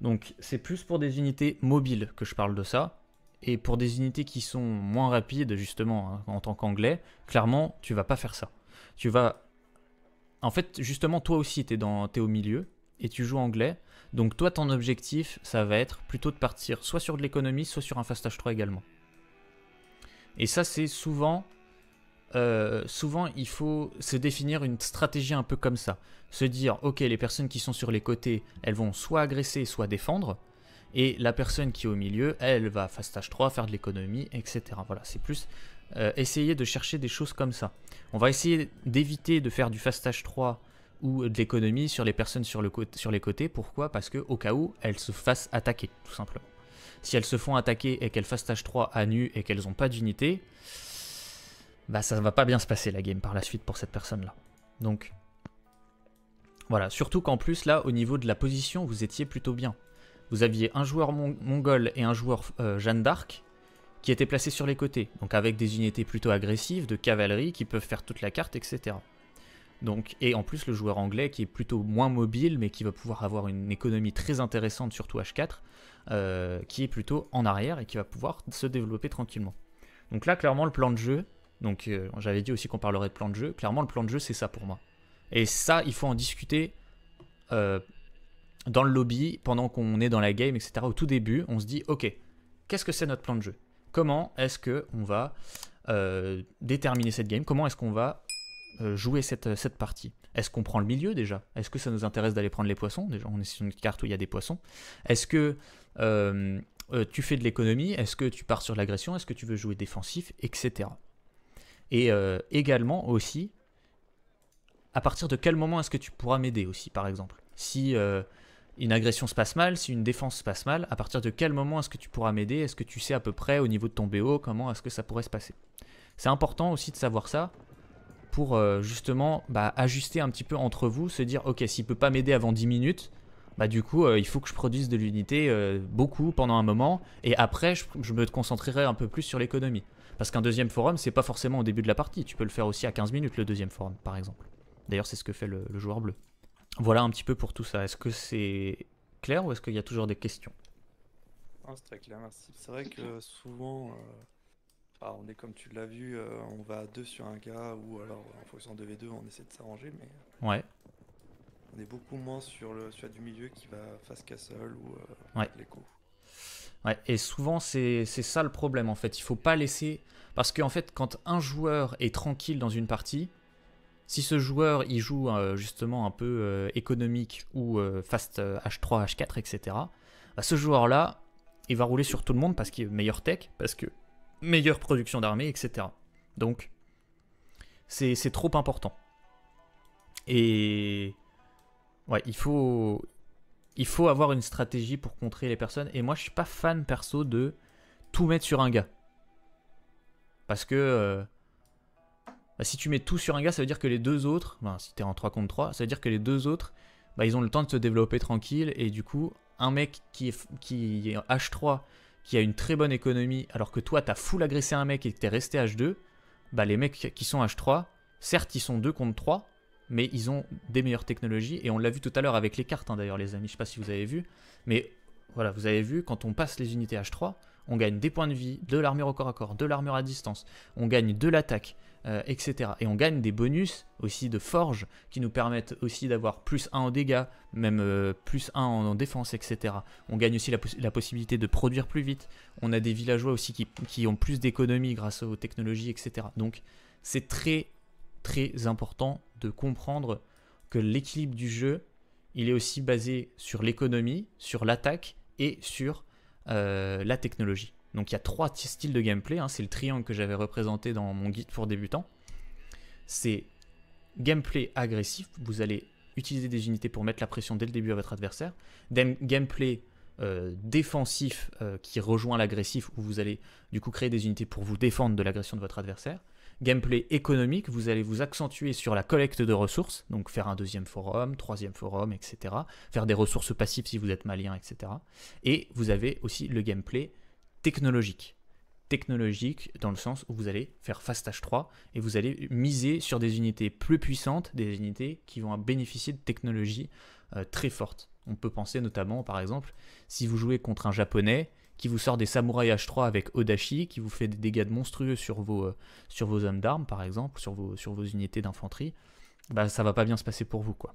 Donc c'est plus pour des unités mobiles que je parle de ça. Et pour des unités qui sont moins rapides, justement, hein, en tant qu'anglais, clairement, tu vas pas faire ça. Tu vas... En fait, justement, toi aussi, tu dans... es au milieu et tu joues anglais. Donc toi, ton objectif, ça va être plutôt de partir soit sur de l'économie, soit sur un Fast H3 également. Et ça, c'est souvent euh, souvent il faut se définir une stratégie un peu comme ça. Se dire, ok, les personnes qui sont sur les côtés, elles vont soit agresser, soit défendre. Et la personne qui est au milieu, elle va fastage 3, faire de l'économie, etc. Voilà, c'est plus euh, essayer de chercher des choses comme ça. On va essayer d'éviter de faire du fastage 3 ou de l'économie sur les personnes sur, le sur les côtés. Pourquoi Parce que au cas où, elles se fassent attaquer, tout simplement. Si elles se font attaquer et qu'elles fassent 3 à nu et qu'elles n'ont pas d'unité, bah ça va pas bien se passer la game par la suite pour cette personne-là. Donc voilà, surtout qu'en plus là, au niveau de la position, vous étiez plutôt bien. Vous aviez un joueur mongol et un joueur euh, Jeanne d'Arc qui étaient placés sur les côtés, donc avec des unités plutôt agressives, de cavalerie qui peuvent faire toute la carte, etc. Donc, et en plus le joueur anglais qui est plutôt moins mobile mais qui va pouvoir avoir une économie très intéressante surtout H4, euh, qui est plutôt en arrière et qui va pouvoir se développer tranquillement. Donc là clairement le plan de jeu, donc euh, j'avais dit aussi qu'on parlerait de plan de jeu. Clairement, le plan de jeu, c'est ça pour moi. Et ça, il faut en discuter euh, dans le lobby, pendant qu'on est dans la game, etc. Au tout début, on se dit, ok, qu'est-ce que c'est notre plan de jeu euh, Comment est-ce qu'on va déterminer cette game Comment est-ce qu'on va jouer cette, partie Est-ce qu'on prend le milieu déjà Est-ce que ça nous intéresse d'aller prendre les poissons Déjà, on est sur une carte où il y a des poissons. Est-ce que... tu fais de l'économie, est-ce que tu pars sur l'agression, est-ce que tu veux jouer défensif, etc. Et euh, également aussi, à partir de quel moment est-ce que tu pourras m'aider aussi, par exemple Si euh, une agression se passe mal, si une défense se passe mal, à partir de quel moment est-ce que tu pourras m'aider Est-ce que tu sais à peu près au niveau de ton BO comment est-ce que ça pourrait se passer C'est important aussi de savoir ça pour euh, justement bah, ajuster un petit peu entre vous, se dire ok s'il peut pas m'aider avant 10 minutes, bah du coup il faut que je produise de l'unité beaucoup pendant un moment et après je me concentrerai un peu plus sur l'économie. Parce qu'un deuxième forum, c'est pas forcément au début de la partie. Tu peux le faire aussi à 15 minutes, le deuxième forum, par exemple. D'ailleurs, c'est ce que fait le, joueur bleu. Voilà un petit peu pour tout ça. Est-ce que c'est clair ou est-ce qu'il y a toujours des questions ah, C'est très clair, merci. C'est vrai que souvent, euh, on est comme tu l'as vu, euh, on va à deux sur un gars ou alors en fonction de V2, on essaie de s'arranger, mais. Ouais. On est beaucoup moins sur, le, sur du milieu qui va face castle ou les euh, ouais et souvent, c'est ça le problème, en fait. Il faut pas laisser... Parce qu'en en fait, quand un joueur est tranquille dans une partie, si ce joueur il joue euh, justement un peu euh, économique ou euh, fast H3, H4, etc., ce joueur-là, il va rouler sur tout le monde parce qu'il est meilleur tech, parce que meilleure production d'armée, etc. Donc, c'est trop important. Et ouais, il faut, il faut avoir une stratégie pour contrer les personnes. Et moi, je suis pas fan perso de tout mettre sur un gars. Parce que euh, bah, si tu mets tout sur un gars, ça veut dire que les deux autres, si tu es en 3 contre 3, ça veut dire que les deux autres, bah, ils ont le temps de se développer tranquille. Et du coup, un mec qui est, qui est H3, qui a une très bonne économie, alors que toi, tu as full agressé un mec et que tu es resté H2, bah, les mecs qui sont H3, certes, ils sont 2 contre 3, mais ils ont des meilleures technologies, et on l'a vu tout à l'heure avec les cartes hein, d'ailleurs les amis, je ne sais pas si vous avez vu, mais voilà, vous avez vu, quand on passe les unités H3, on gagne des points de vie, de l'armure au corps à corps, de l'armure à distance, on gagne de l'attaque, euh, etc. Et on gagne des bonus aussi de forge qui nous permettent aussi d'avoir plus 1 en dégâts, même euh, plus 1 en, défense, etc. On gagne aussi la, possibilité de produire plus vite. On a des villageois aussi qui, qui ont plus d'économie grâce aux technologies, etc. Donc c'est très très important de comprendre que l'équilibre du jeu, il est aussi basé sur l'économie, sur l'attaque et sur euh, la technologie. Donc il y a trois styles de gameplay, hein. c'est le triangle que j'avais représenté dans mon guide pour débutants. C'est gameplay agressif, vous allez utiliser des unités pour mettre la pression dès le début à votre adversaire. Gameplay euh, défensif euh, qui rejoint l'agressif, où vous allez du coup créer des unités pour vous défendre de l'agression de votre adversaire gameplay économique, vous allez vous accentuer sur la collecte de ressources, donc faire un deuxième forum, troisième forum, etc. Faire des ressources passives si vous êtes malien, etc. Et vous avez aussi le gameplay technologique. Technologique dans le sens où vous allez faire Fast H3 et vous allez miser sur des unités plus puissantes, des unités qui vont bénéficier de technologies euh, très fortes. On peut penser notamment, par exemple, si vous jouez contre un japonais, qui vous sort des samouraïs H3 avec Odashi, qui vous fait des dégâts monstrueux sur vos, euh, sur vos hommes d'armes, par exemple, sur vos, sur vos unités d'infanterie, bah, ça va pas bien se passer pour vous, quoi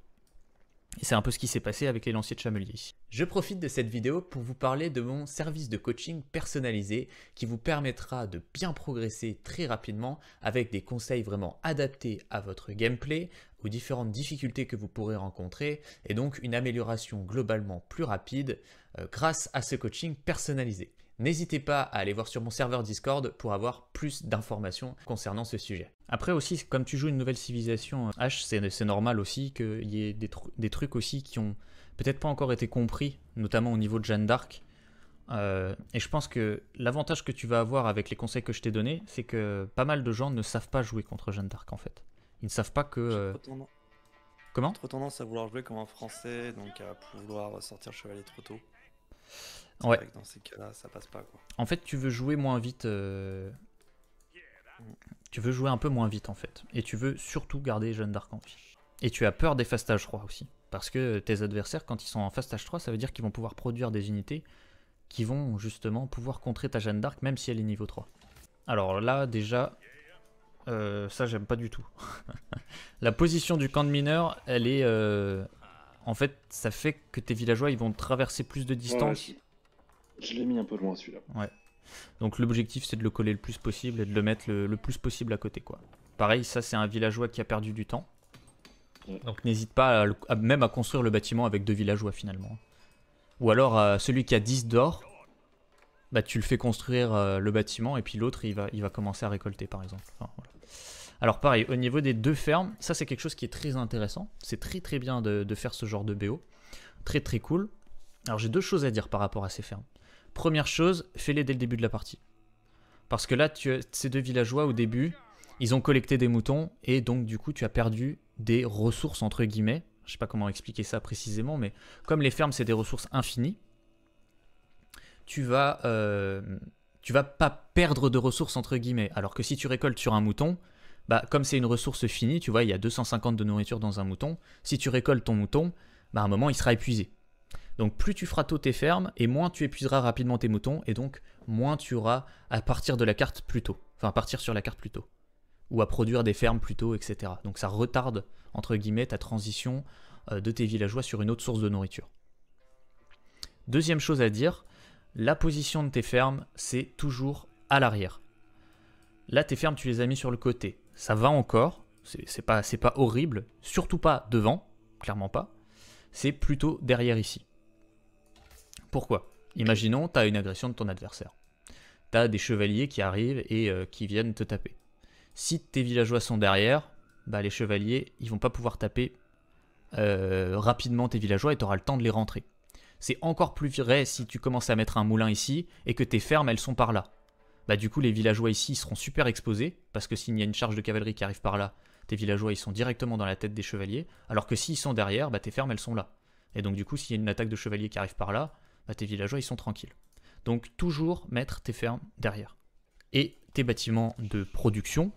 c'est un peu ce qui s'est passé avec les lanciers de chamelier. Je profite de cette vidéo pour vous parler de mon service de coaching personnalisé qui vous permettra de bien progresser très rapidement avec des conseils vraiment adaptés à votre gameplay, aux différentes difficultés que vous pourrez rencontrer et donc une amélioration globalement plus rapide euh, grâce à ce coaching personnalisé. N'hésitez pas à aller voir sur mon serveur Discord pour avoir plus d'informations concernant ce sujet. Après aussi, comme tu joues une nouvelle civilisation euh, H, c'est normal aussi qu'il y ait des, trucs aussi qui ont peut-être pas encore été compris, notamment au niveau de Jeanne d'Arc. Euh, et je pense que l'avantage que tu vas avoir avec les conseils que je t'ai donnés, c'est que pas mal de gens ne savent pas jouer contre Jeanne d'Arc en fait. Ils ne savent pas que... Euh, comment Trop tendance à vouloir jouer comme un français, donc à vouloir sortir chevalier trop tôt. Ouais. dans ça passe pas. En fait, tu veux jouer moins vite. Euh, tu veux jouer un peu moins vite en fait. Et tu veux surtout garder Jeanne d'Arc en vie. Et tu as peur des fast 3 aussi. Parce que tes adversaires, quand ils sont en fast 3, ça veut dire qu'ils vont pouvoir produire des unités qui vont justement pouvoir contrer ta Jeanne d'Arc même si elle est niveau 3. Alors là, déjà, euh, ça j'aime pas du tout. La position du camp de mineur, elle est. Euh, en fait, ça fait que tes villageois, ils vont traverser plus de distance. je, l'ai mis un peu loin celui-là. Ouais. Donc l'objectif, c'est de le coller le plus possible et de le mettre le, plus possible à côté, quoi. Pareil, ça, c'est un villageois qui a perdu du temps. Donc n'hésite pas même à construire le bâtiment avec deux villageois, finalement. Ou alors, celui qui a 10 d'or, bah, tu le fais construire euh, le bâtiment et puis l'autre, il va, il va commencer à récolter, par exemple. voilà. Alors pareil, au niveau des deux fermes, ça c'est quelque chose qui est très intéressant. C'est très très bien de, faire ce genre de BO. Très très cool. Alors j'ai deux choses à dire par rapport à ces fermes. Première chose, fais-les dès le début de la partie. Parce que là, ces deux villageois au début, ils ont collecté des moutons et donc du coup tu as perdu des ressources entre guillemets. Je sais pas comment expliquer ça précisément, mais comme les fermes c'est des ressources infinies, tu vas, euh, tu vas pas perdre de ressources entre guillemets. Alors que si tu récoltes sur un mouton, bah, comme c'est une ressource finie, tu vois, il y a 250 de nourriture dans un mouton, si tu récoltes ton mouton, bah, à un moment, il sera épuisé. Donc plus tu feras tôt tes fermes, et moins tu épuiseras rapidement tes moutons, et donc moins tu auras à partir de la carte plus tôt, enfin à partir sur la carte plus tôt, ou à produire des fermes plus tôt, etc. Donc ça retarde, entre guillemets, ta transition euh, de tes villageois sur une autre source de nourriture. Deuxième chose à dire, la position de tes fermes, c'est toujours à l'arrière. Là, tes fermes, tu les as mis sur le côté ça va encore, c'est pas, horrible, surtout pas devant, clairement pas, c'est plutôt derrière ici. Pourquoi Imaginons, tu as une agression de ton adversaire. Tu as des chevaliers qui arrivent et euh, qui viennent te taper. Si tes villageois sont derrière, bah, les chevaliers, ils vont pas pouvoir taper euh, rapidement tes villageois et tu auras le temps de les rentrer. C'est encore plus vrai si tu commences à mettre un moulin ici et que tes fermes, elles sont par là bah du coup les villageois ici seront super exposés, parce que s'il y a une charge de cavalerie qui arrive par là, tes villageois ils sont directement dans la tête des chevaliers, alors que s'ils sont derrière, bah tes fermes elles sont là. Et donc du coup s'il y a une attaque de chevaliers qui arrive par là, bah, tes villageois ils sont tranquilles. Donc toujours mettre tes fermes derrière. Et tes bâtiments de production,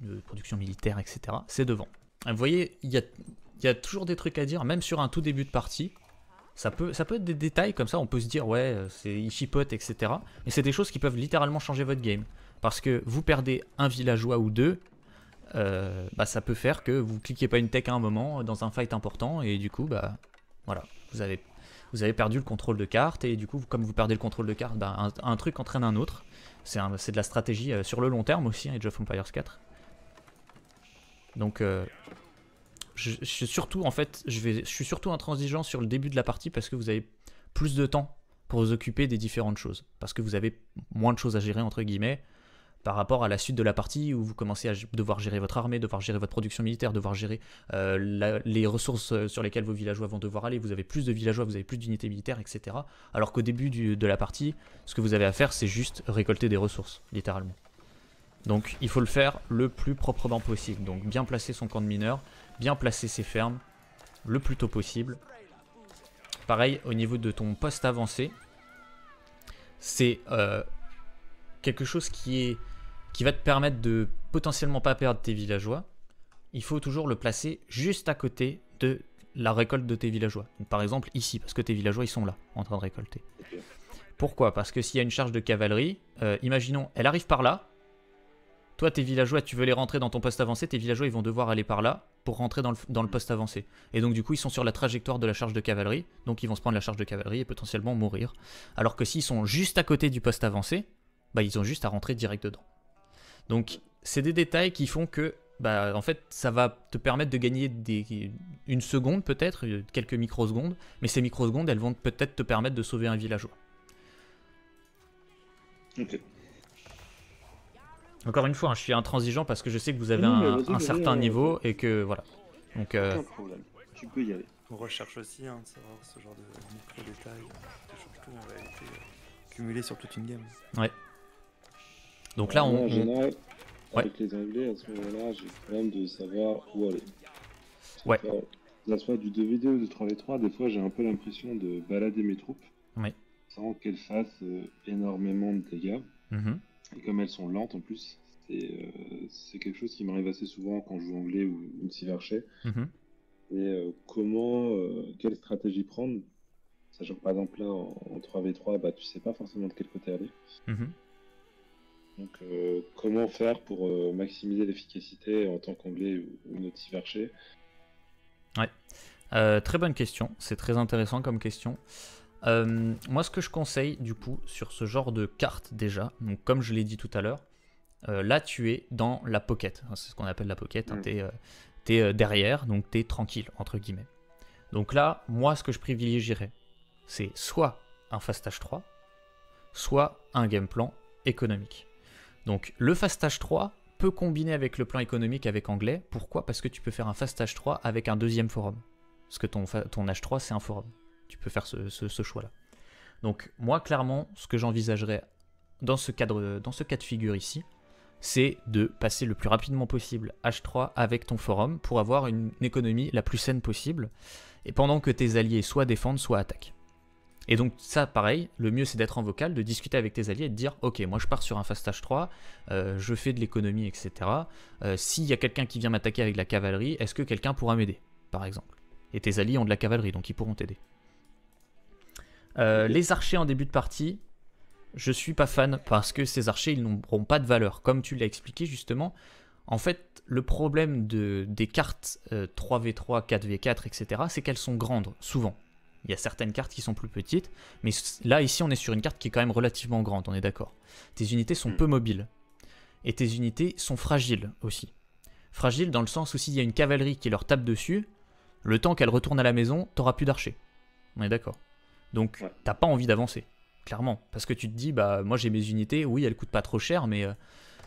de production militaire, etc., c'est devant. Vous voyez, il y a toujours des trucs à dire, même sur un tout début de partie, ça peut, ça peut être des détails comme ça, on peut se dire ouais, euh, c'est il chipote, etc. Mais c'est des choses qui peuvent littéralement changer votre game. Parce que vous perdez un villageois ou deux, euh, bah, ça peut faire que vous cliquez pas une tech à un moment euh, dans un fight important et du coup, bah voilà, vous avez, vous avez perdu le contrôle de carte et du coup, comme vous perdez le contrôle de carte, bah, un, truc entraîne un autre. C'est de la stratégie sur le long terme aussi, et hein, Age of Empires 4. Donc euh, je, suis surtout en fait, je, suis surtout intransigeant sur le début de la partie parce que vous avez plus de temps pour vous occuper des différentes choses, parce que vous avez moins de choses à gérer entre guillemets par rapport à la suite de la partie où vous commencez à devoir gérer votre armée, devoir gérer votre production militaire, devoir gérer euh, les ressources euh, sur lesquelles vos villageois vont devoir aller. Vous avez plus de villageois, vous avez plus d'unités militaires, etc. Alors qu'au début de la partie, ce que vous avez à faire, c'est juste récolter des ressources, littéralement. Donc il faut le faire le plus proprement possible. Donc bien placer son camp de mineurs bien placer ses fermes le plus tôt possible. Pareil, au niveau de ton poste avancé, c'est euh, quelque chose qui, est, qui va te permettre de potentiellement pas perdre tes villageois. Il faut toujours le placer juste à côté de la récolte de tes villageois. par exemple ici, parce que tes villageois ils sont là, en train de récolter. Pourquoi Parce que s'il y a une charge de cavalerie, euh, imaginons, elle arrive par là, toi, tes villageois, tu veux les rentrer dans ton poste avancé, tes villageois, ils vont devoir aller par là pour rentrer dans le, poste avancé. Et donc, du coup, ils sont sur la trajectoire de la charge de cavalerie, donc ils vont se prendre la charge de cavalerie et potentiellement mourir. Alors que s'ils sont juste à côté du poste avancé, bah, ils ont juste à rentrer direct dedans. Donc, c'est des détails qui font que, bah, en fait, ça va te permettre de gagner une seconde peut-être, euh, quelques microsecondes, mais ces microsecondes, elles vont peut-être te permettre de sauver un villageois. Encore une fois, hein, je suis intransigeant parce que je sais que vous avez un, certain euh, niveau et que voilà. Donc, euh... problème. Tu peux y aller. On recherche aussi hein, de savoir ce genre de micro-détails. Surtout en euh, réalité, cumulé sur toute une game. Ouais. Donc là, on. En général, avec les anglais, à ce moment-là, j'ai le problème de savoir où aller. Ouais. que ce soit du 2v2 ou du 3v3, des fois j'ai un peu l'impression de balader mes troupes. Sans qu'elles fassent euh, énormément de dégâts. -hmm. Et comme elles sont lentes en plus, euh, c'est quelque chose qui m'arrive assez souvent quand je joue anglais ou une cyberchet. Mhm. Et euh, comment, euh, quelle stratégie prendre Sachant que par exemple là, en, 3v3, bah, tu sais pas forcément de quel côté aller. Mhm. Donc, comment faire pour maximiser l'efficacité en tant qu'anglais ou, une cyberché Ouais. très bonne question. C'est très intéressant comme question. Euh, moi, ce que je conseille, du coup, sur ce genre de carte déjà, donc comme je l'ai dit tout à l'heure, euh, là, tu es dans la pocket. c'est ce qu'on appelle la pocket. Hein. Mm. t'es euh, es, derrière, donc t'es tranquille, entre guillemets. Donc là, moi, ce que je privilégierais, c'est soit un fast fastage 3, soit un game plan économique. Donc le fast fastage 3 peut combiner avec le plan économique avec anglais. Pourquoi Parce que tu peux faire un fastage 3 avec un deuxième forum. Parce que ton, ton H3, c'est un forum tu peux faire ce, choix-là. Donc moi, clairement, ce que j'envisagerais dans ce cadre, dans ce cas de figure ici, c'est de passer le plus rapidement possible H3 avec ton forum pour avoir une économie la plus saine possible, et pendant que tes alliés soit défendent, soit attaquent. Et donc ça, pareil, le mieux c'est d'être en vocal, de discuter avec tes alliés et de dire « Ok, moi je pars sur un fast H3, euh, je fais de l'économie, etc. Euh, s'il y a quelqu'un qui vient m'attaquer avec la cavalerie, est-ce que quelqu'un pourra m'aider ?» par exemple. Et tes alliés ont de la cavalerie, donc ils pourront t'aider. Euh, les archers en début de partie, je suis pas fan parce que ces archers, ils n'auront pas de valeur. Comme tu l'as expliqué justement, en fait, le problème de, des cartes 3v3, 4v4, etc., c'est qu'elles sont grandes, souvent. Il y a certaines cartes qui sont plus petites, mais là, ici, on est sur une carte qui est quand même relativement grande, on est d'accord. Tes unités sont hmm. peu mobiles. Et tes unités sont fragiles aussi. Fragiles dans le sens où s'il y a une cavalerie qui leur tape dessus, le temps qu'elle retourne à la maison, t'auras plus d'archers. On est d'accord. Donc, t'as pas envie d'avancer, clairement. Parce que tu te dis, bah, moi j'ai mes unités, oui, elles coûtent pas trop cher, mais euh,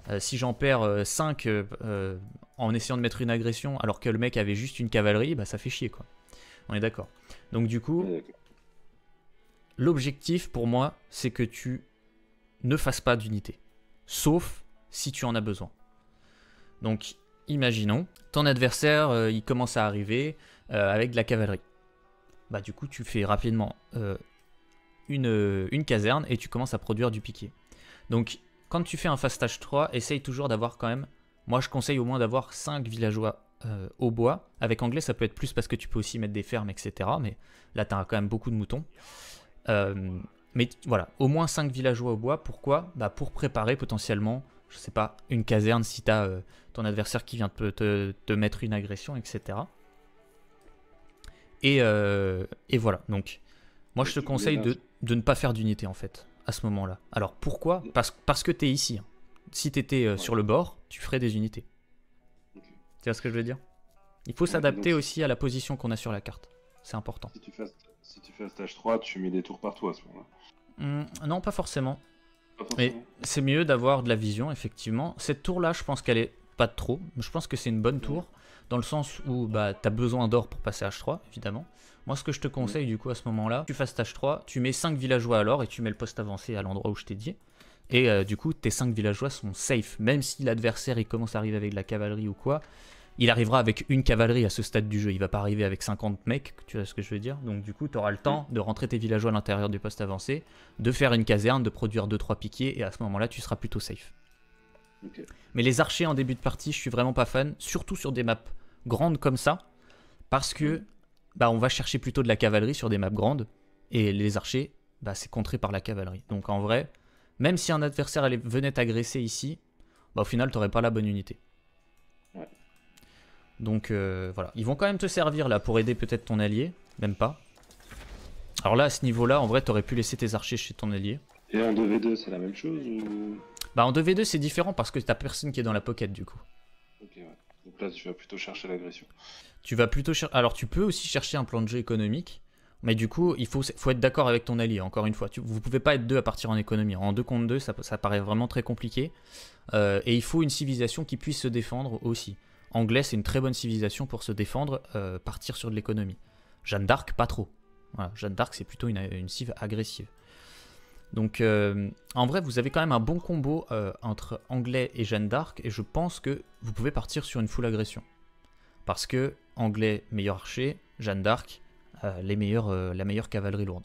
euh, si j'en perds 5 euh, en essayant de mettre une agression alors que le mec avait juste une cavalerie, bah ça fait chier, quoi. On est d'accord. Donc, du coup, l'objectif pour moi, c'est que tu ne fasses pas d'unité. Sauf si tu en as besoin. Donc, imaginons, ton adversaire, il commence à arriver avec de la cavalerie bah du coup tu fais rapidement euh, une, euh, une, caserne et tu commences à produire du piqué. Donc quand tu fais un fast stage 3, essaye toujours d'avoir quand même, moi je conseille au moins d'avoir 5 villageois euh, au bois. Avec anglais ça peut être plus parce que tu peux aussi mettre des fermes, etc. Mais là tu as quand même beaucoup de moutons. mais voilà, au moins 5 villageois au bois. Pourquoi bah, Pour préparer potentiellement, je sais pas, une caserne si tu as ton adversaire qui vient te, te mettre une agression, etc. Euh, et, voilà, donc moi je te conseille de, ne pas faire d'unité en fait, à ce moment-là. Alors pourquoi parce, que tu es ici. Hein. Si tu étais euh, sur le bord, tu ferais des unités. Tu vois ce que je veux dire Il faut s'adapter aussi à la position qu'on a sur la carte. C'est important. Si tu, fais, si tu fais un stage 3, tu mets des tours partout à ce moment-là. Mmh, non, pas forcément. Pas Mais c'est mieux d'avoir de la vision, effectivement. Cette tour-là, je pense qu'elle est pas trop. Je pense que c'est une bonne tour dans le sens où bah, tu as besoin d'or pour passer H3, évidemment. Moi, ce que je te conseille, du coup, à ce moment-là, tu fasses H3, tu mets 5 villageois à l'or et tu mets le poste avancé à l'endroit où je t'ai dit. Et euh, du coup, tes 5 villageois sont safe. Même si l'adversaire, il commence à arriver avec de la cavalerie ou quoi, il arrivera avec une cavalerie à ce stade du jeu. Il va pas arriver avec 50 mecs, tu vois ce que je veux dire. Donc du coup, tu auras le temps de rentrer tes villageois à l'intérieur du poste avancé, de faire une caserne, de produire 2-3 piquets et à ce moment-là, tu seras plutôt safe. Mais les archers en début de partie, je suis vraiment pas fan, surtout sur des maps Grande comme ça, parce que mm. bah, on va chercher plutôt de la cavalerie sur des maps grandes, et les archers, bah, c'est contré par la cavalerie. Donc en vrai, même si un adversaire venait t'agresser ici, bah, au final, t'aurais pas la bonne unité. Ouais. Donc euh, voilà, ils vont quand même te servir là pour aider peut-être ton allié, même pas. Alors là, à ce niveau-là, en vrai, t'aurais pu laisser tes archers chez ton allié. Et en 2v2, c'est la même chose ou... Bah en 2v2, c'est différent parce que t'as personne qui est dans la pocket du coup. Ok, donc là, tu vas plutôt chercher l'agression. Tu vas plutôt Alors, tu peux aussi chercher un plan de jeu économique, mais du coup, il faut, faut être d'accord avec ton allié. Encore une fois, tu, vous pouvez pas être deux à partir en économie. Hein. En deux contre deux, ça, paraît vraiment très compliqué. Euh, et il faut une civilisation qui puisse se défendre aussi. Anglais, c'est une très bonne civilisation pour se défendre, euh, partir sur de l'économie. Jeanne d'Arc, pas trop. Voilà, Jeanne d'Arc, c'est plutôt une, une cive agressive. Donc euh, en vrai, vous avez quand même un bon combo euh, entre Anglais et Jeanne d'Arc, et je pense que vous pouvez partir sur une full agression. Parce que Anglais, meilleur archer, Jeanne d'Arc, euh, la meilleure cavalerie lourde.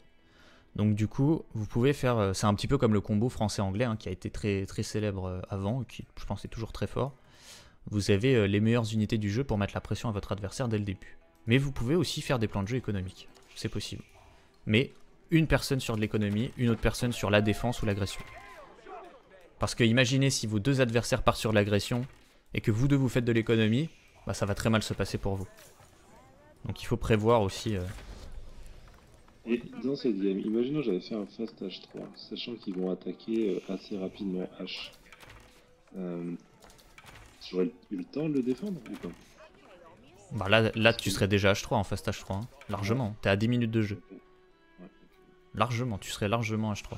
Donc du coup, vous pouvez faire... c'est un petit peu comme le combo français-anglais, hein, qui a été très, très célèbre avant, et qui je pense est toujours très fort. Vous avez les meilleures unités du jeu pour mettre la pression à votre adversaire dès le début. Mais vous pouvez aussi faire des plans de jeu économiques, c'est possible. Mais une personne sur de l'économie, une autre personne sur la défense ou l'agression. Parce que imaginez si vos deux adversaires partent sur l'agression et que vous deux vous faites de l'économie, bah ça va très mal se passer pour vous. Donc il faut prévoir aussi. Euh, et dans cette game, imaginons j'avais fait un fast H3, sachant qu'ils vont attaquer euh, assez rapidement H. Euh, j'aurais eu le temps de le défendre ou pas bah là, là tu serais déjà H3 en fast H3, hein, largement. T'es à 10 minutes de jeu. Largement, tu serais largement H3.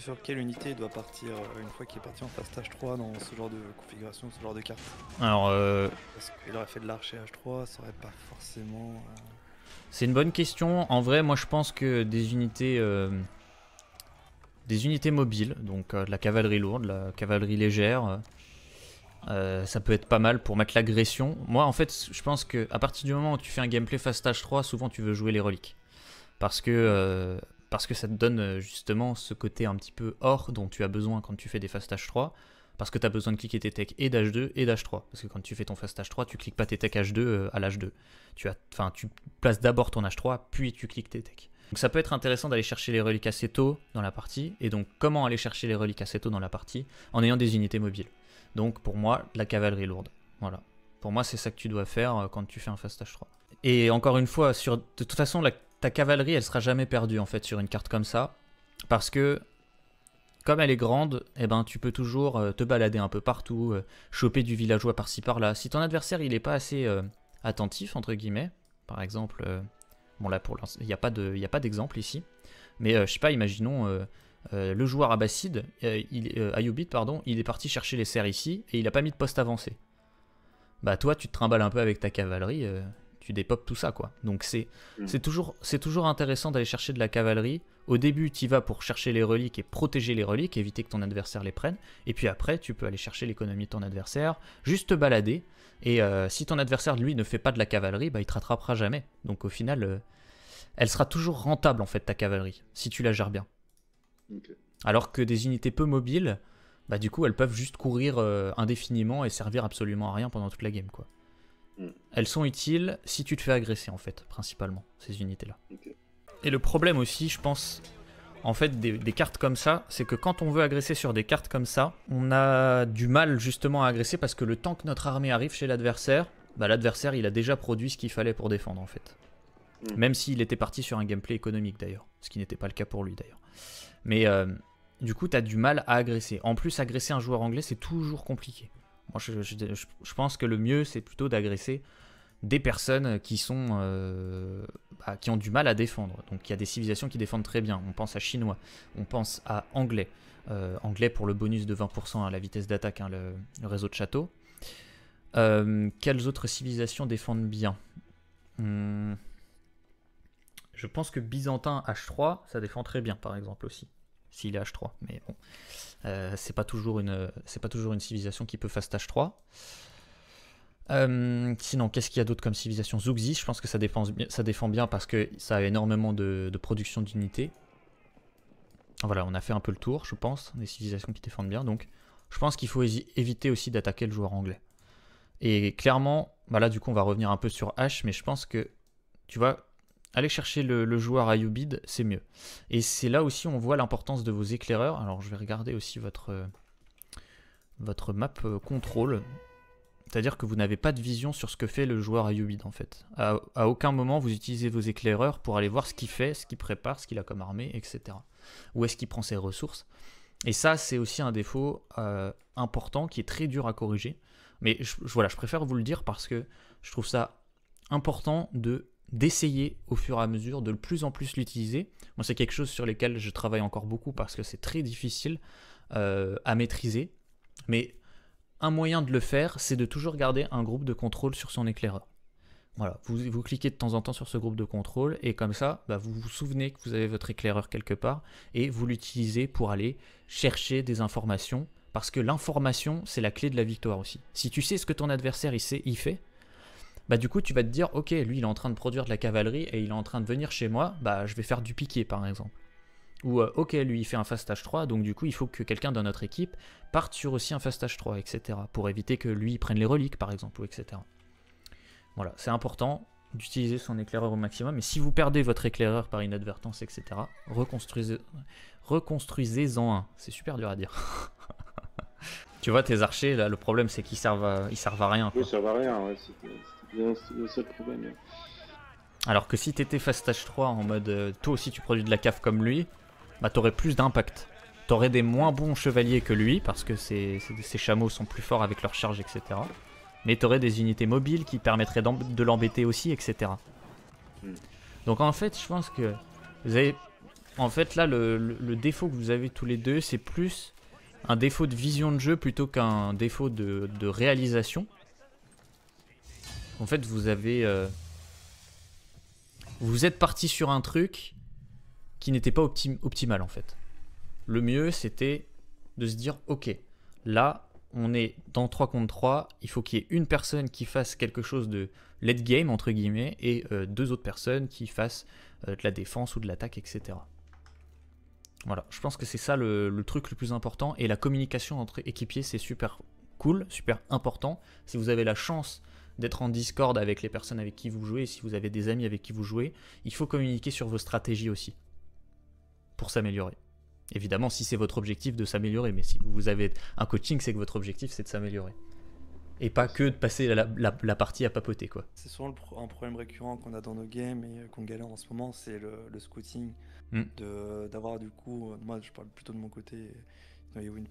sur quelle unité doit partir euh, une fois qu'il est parti en fast H3 dans ce genre de configuration, ce genre de carte Alors. Euh... Est-ce qu'il aurait fait de l'archer H3, ça aurait pas forcément. Euh, c'est une bonne question. En vrai, moi je pense que des unités. Euh, des unités mobiles, donc de la cavalerie lourde, de la cavalerie légère, ça peut être pas mal pour mettre l'agression. Moi en fait, je pense que à partir du moment où tu fais un gameplay fast H3, souvent tu veux jouer les reliques parce que, euh, parce que ça te donne euh, justement ce côté un petit peu hors dont tu as besoin quand tu fais des fast H3, parce que tu as besoin de cliquer tes techs et d'H2 et d'H3, parce que quand tu fais ton fast H3, tu cliques pas tes techs H2 euh, à l'H2. Tu, as, tu places d'abord ton H3, puis tu cliques tes techs. Donc ça peut être intéressant d'aller chercher les reliques assez tôt dans la partie, et donc comment aller chercher les reliques assez tôt dans la partie En ayant des unités mobiles. Donc pour moi, la cavalerie lourde. Voilà. Pour moi, c'est ça que tu dois faire quand tu fais un fast H3. Et encore une fois, sur... de toute façon, la ta cavalerie, elle sera jamais perdue en fait sur une carte comme ça. Parce que comme elle est grande, et eh ben, tu peux toujours euh, te balader un peu partout, euh, choper du villageois par-ci par-là. Si ton adversaire il n'est pas assez euh, attentif, entre guillemets, par exemple, bon là pour il n'y a pas d'exemple ici, mais je sais pas, imaginons le joueur abbaside, il, pardon, il est parti chercher les serres ici et il n'a pas mis de poste avancé. Bah toi tu te trimbales un peu avec ta cavalerie, tu dépopes tout ça, quoi. Donc c'est mm. c'est toujours, toujours intéressant d'aller chercher de la cavalerie. Au début, tu y vas pour chercher les reliques et protéger les reliques, éviter que ton adversaire les prenne. Et puis après, tu peux aller chercher l'économie de ton adversaire, juste te balader. Et euh, si ton adversaire, lui, ne fait pas de la cavalerie, bah, il te rattrapera jamais. Donc au final, euh, elle sera toujours rentable, en fait, ta cavalerie, si tu la gères bien. Alors que des unités peu mobiles, bah, du coup, elles peuvent juste courir euh, indéfiniment et servir absolument à rien pendant toute la game, quoi. Mm. Elles sont utiles si tu te fais agresser, en fait, principalement, ces unités-là. Et le problème aussi, je pense, en fait, des, cartes comme ça, c'est que quand on veut agresser sur des cartes comme ça, on a du mal justement à agresser parce que le temps que notre armée arrive chez l'adversaire, bah, l'adversaire, il a déjà produit ce qu'il fallait pour défendre, en fait. Mm. Même s'il était parti sur un gameplay économique, d'ailleurs. Ce qui n'était pas le cas pour lui, d'ailleurs. Mais... Euh, du coup, t'as du mal à agresser. En plus, agresser un joueur anglais, c'est toujours compliqué je, pense que le mieux, c'est plutôt d'agresser des personnes qui sont euh, bah, qui ont du mal à défendre. Donc il y a des civilisations qui défendent très bien. On pense à chinois, on pense à anglais. Euh, anglais pour le bonus de 20% à hein, la vitesse d'attaque, hein, le, réseau de château. Euh, quelles autres civilisations défendent bien hmm. Je pense que byzantin H3, ça défend très bien par exemple aussi. S'il est H3, mais bon. Euh, c'est pas toujours une c'est pas toujours une civilisation qui peut faire tâche 3. Euh, sinon, qu'est-ce qu'il y a d'autre comme civilisation Zugzi, je pense que ça, défend, ça défend bien parce que ça a énormément de, production d'unités. Voilà, on a fait un peu le tour, je pense, des civilisations qui défendent bien. Donc, je pense qu'il faut éviter aussi d'attaquer le joueur anglais. Et clairement, bah là, du coup, on va revenir un peu sur H, mais je pense que, tu vois, Allez chercher le, joueur à c'est mieux. Et c'est là aussi on voit l'importance de vos éclaireurs. Alors je vais regarder aussi votre, euh, votre map euh, contrôle. C'est-à-dire que vous n'avez pas de vision sur ce que fait le joueur à en fait. À, aucun moment vous utilisez vos éclaireurs pour aller voir ce qu'il fait, ce qu'il prépare, ce qu'il a comme armée, etc. Où est-ce qu'il prend ses ressources. Et ça c'est aussi un défaut euh, important qui est très dur à corriger. Mais voilà, je préfère vous le dire parce que je trouve ça important de d'essayer au fur et à mesure de plus en plus l'utiliser. Moi, c'est quelque chose sur lequel je travaille encore beaucoup parce que c'est très difficile euh, à maîtriser. Mais un moyen de le faire, c'est de toujours garder un groupe de contrôle sur son éclaireur. Voilà, vous, cliquez de temps en temps sur ce groupe de contrôle et comme ça, bah, vous vous souvenez que vous avez votre éclaireur quelque part et vous l'utilisez pour aller chercher des informations parce que l'information, c'est la clé de la victoire aussi. Si tu sais ce que ton adversaire il, sait, il fait, bah du coup tu vas te dire ok lui il est en train de produire de la cavalerie et il est en train de venir chez moi, bah je vais faire du piqué par exemple. Ou euh, ok lui il fait un fast 3 donc du coup il faut que quelqu'un de notre équipe parte sur aussi un fast 3 etc. Pour éviter que lui il prenne les reliques par exemple ou etc. Voilà c'est important d'utiliser son éclaireur au maximum et si vous perdez votre éclaireur par inadvertance etc. reconstruisez-en un, c'est super dur à dire. tu vois tes archers là le problème c'est qu'ils servent à... servent à rien. ils servent à rien ouais, alors que si t'étais Fast h 3 en mode euh, toi aussi tu produis de la cave comme lui, bah t'aurais plus d'impact. T'aurais des moins bons chevaliers que lui parce que ses, chameaux sont plus forts avec leur charge, etc. Mais t'aurais des unités mobiles qui permettraient de l'embêter aussi, etc. Hmm. Donc en fait, je pense que vous avez. En fait, là, le, défaut que vous avez tous les deux, c'est plus un défaut de vision de jeu plutôt qu'un défaut de, de réalisation. En fait, vous avez... Euh, vous êtes parti sur un truc qui n'était pas optimal, en fait. Le mieux, c'était de se dire, ok, là, on est dans 3 contre 3, il faut qu'il y ait une personne qui fasse quelque chose de late game, entre guillemets, et euh, deux autres personnes qui fassent euh, de la défense ou de l'attaque, etc. Voilà, je pense que c'est ça le, truc le plus important, et la communication entre équipiers, c'est super cool, super important. Si vous avez la chance d'être en Discord avec les personnes avec qui vous jouez, si vous avez des amis avec qui vous jouez, il faut communiquer sur vos stratégies aussi, pour s'améliorer. Évidemment, si c'est votre objectif de s'améliorer, mais si vous avez un coaching, c'est que votre objectif, c'est de s'améliorer. Et pas que de passer la, partie à papoter, quoi. C'est souvent un problème récurrent qu'on a dans nos games et euh, qu'on galère en ce moment, c'est le, scouting. Hmm. D'avoir du coup, moi je parle plutôt de mon côté,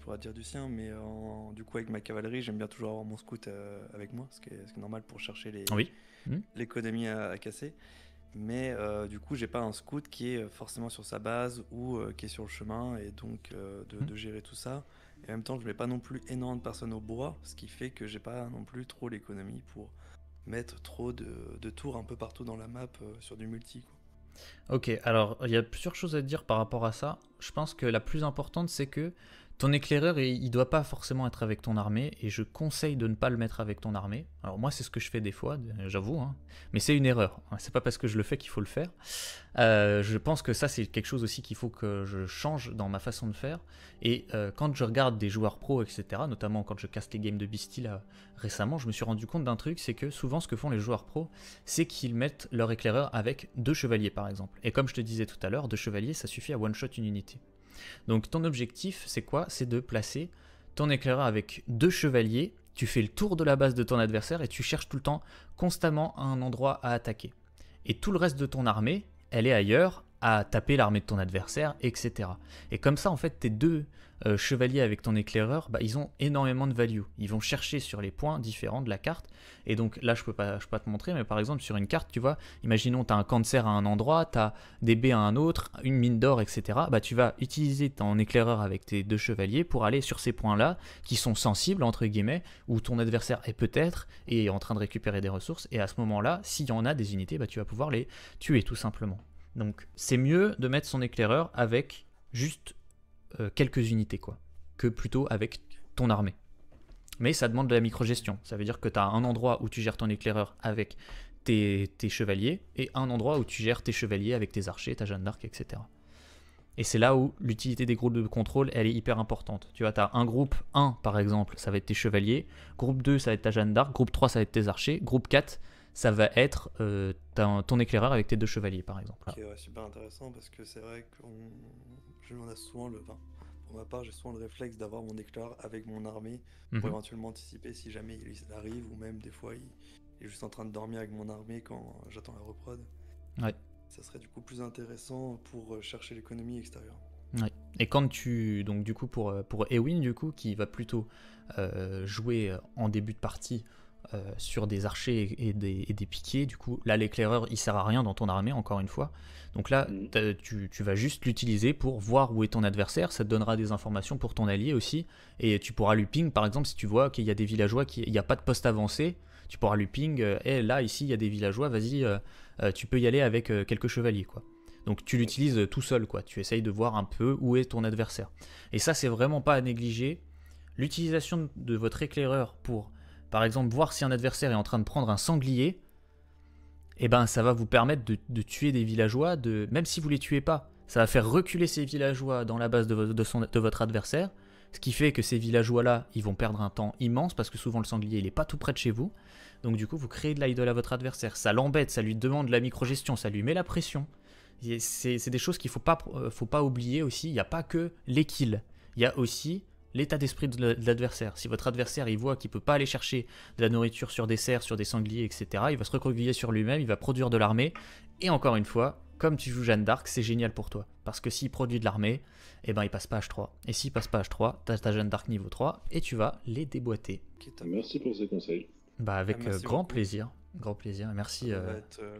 pourra dire du sien, mais en, du coup, avec ma cavalerie, j'aime bien toujours avoir mon scout euh, avec moi, ce qui, est, normal pour chercher les, oui. Hmm. l'économie à, casser. Mais euh, du coup, j'ai pas un scout qui est forcément sur sa base ou euh, qui est sur le chemin, et donc hmm. de, gérer tout ça. Et en même temps, je mets pas non plus énormément de personnes au bois, ce qui fait que j'ai pas non plus trop l'économie pour mettre trop de, tours un peu partout dans la map sur du multi. Ok, alors il y a plusieurs choses à dire par rapport à ça. Je pense que la plus importante, c'est que ton éclaireur, il, doit pas forcément être avec ton armée, et je conseille de ne pas le mettre avec ton armée. Alors moi, c'est ce que je fais des fois, euh, j'avoue, hein. mais c'est une erreur. Hein. C'est pas parce que je le fais qu'il faut le faire. Euh, je pense que ça, c'est quelque chose aussi qu'il faut que je change dans ma façon de faire. Et euh, quand je regarde des joueurs pros, etc., notamment quand je casse les games de Beastie là, récemment, je me suis rendu compte d'un truc, c'est que souvent, ce que font les joueurs pros, c'est qu'ils mettent leur éclaireur avec deux chevaliers, par exemple. Et comme je te disais tout à l'heure, deux chevaliers, ça suffit à one-shot une unité. Donc ton objectif, c'est quoi C'est de placer ton éclaireur avec deux chevaliers, tu fais le tour de la base de ton adversaire et tu cherches tout le temps constamment un endroit à attaquer. Et tout le reste de ton armée, elle est ailleurs, à taper l'armée de ton adversaire, etc. Et comme ça, en fait, tes deux euh, chevaliers avec ton éclaireur, bah, ils ont énormément de value. Ils vont chercher sur les points différents de la carte. Et donc là, je peux pas, je peux pas te montrer, mais par exemple, sur une carte, tu vois, imaginons, tu as un cancer à un endroit, tu as des baies à un autre, une mine d'or, etc. Bah, tu vas utiliser ton éclaireur avec tes deux chevaliers pour aller sur ces points-là qui sont sensibles, entre guillemets, où ton adversaire est peut-être et est en train de récupérer des ressources. Et à ce moment-là, s'il y en a des unités, bah, tu vas pouvoir les tuer tout simplement. Donc c'est mieux de mettre son éclaireur avec juste euh, quelques unités, quoi, que plutôt avec ton armée. Mais ça demande de la gestion. Ça veut dire que tu as un endroit où tu gères ton éclaireur avec tes, chevaliers et un endroit où tu gères tes chevaliers avec tes archers, ta Jeanne d'Arc, etc. Et c'est là où l'utilité des groupes de contrôle, elle est hyper importante. Tu vois, tu as un groupe 1, par exemple, ça va être tes chevaliers. Groupe 2, ça va être ta Jeanne d'Arc. Groupe 3, ça va être tes archers. Groupe 4, ça va être euh, ton éclaireur avec tes deux chevaliers, par exemple. Ok, super intéressant parce que c'est vrai qu'on je a souvent le. vin pour ma part, j'ai souvent le réflexe d'avoir mon éclaireur avec mon armée pour mhm. éventuellement anticiper si jamais il arrive ou même des fois il, est juste en train de dormir avec mon armée quand j'attends la reprod. Ouais. Ça serait du coup plus intéressant pour euh, chercher l'économie extérieure. Et quand tu donc du coup pour euh, pour Ewin du coup qui va plutôt jouer en début de partie euh, sur des archers et des, et piquiers. Du coup, là, l'éclaireur, il sert à rien dans ton armée, encore une fois. Donc là, mm. tu, vas juste l'utiliser pour voir où est ton adversaire. Ça te donnera des informations pour ton allié aussi. Et tu pourras lui ping, par exemple, si tu vois qu'il y a des villageois, qui, n'y a pas de poste avancé, tu pourras lui ping, et euh, là, ici, il y a des villageois, vas-y, euh, tu peux y aller avec quelques chevaliers, quoi. Donc tu l'utilises tout seul, quoi. Tu essayes de voir un peu où est ton adversaire. Et ça, c'est vraiment pas à négliger. L'utilisation de votre éclaireur pour par exemple, voir si un adversaire est en train de prendre un sanglier, et eh ben ça va vous permettre de, tuer des villageois, de, même si vous les tuez pas. Ça va faire reculer ces villageois dans la base de, votre adversaire, ce qui fait que ces villageois-là, ils vont perdre un temps immense, parce que souvent le sanglier, il est pas tout près de chez vous. Donc du coup, vous créez de l'idole à votre adversaire. Ça l'embête, ça lui demande la microgestion, ça lui met la pression. C'est des choses qu'il faut pas, euh, faut pas oublier aussi. Il n'y a pas que les kills. Il y a aussi l'état d'esprit de l'adversaire. Si votre adversaire il voit qu'il peut pas aller chercher de la nourriture sur des cerfs, sur des sangliers, etc., il va se recroqueviller sur lui-même, il va produire de l'armée. Et encore une fois, comme tu joues Jeanne d'Arc, c'est génial pour toi. Parce que s'il produit de l'armée, eh ben il passe pas H3. Et s'il passe pas H3, as ta Jeanne d'Arc niveau 3 et tu vas les déboîter. Merci pour ces conseils. Bah avec ah, euh, grand plaisir. Grand plaisir. Merci. Euh, euh,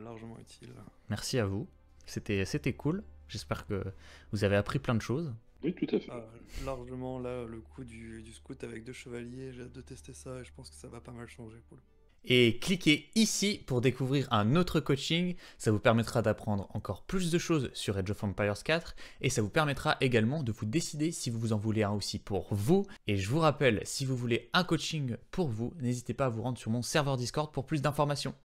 merci à vous. C'était cool. J'espère que vous avez appris plein de choses. Oui, tout à fait. Ah, largement, là, le coup du, scout avec deux chevaliers, j'ai hâte de tester ça et je pense que ça va pas mal changer et cliquez ici pour découvrir un autre coaching, ça vous permettra d'apprendre encore plus de choses sur Edge of Empires 4 et ça vous permettra également de vous décider si vous en voulez un aussi pour vous. Et je vous rappelle, si vous voulez un coaching pour vous, n'hésitez pas à vous rendre sur mon serveur Discord pour plus d'informations.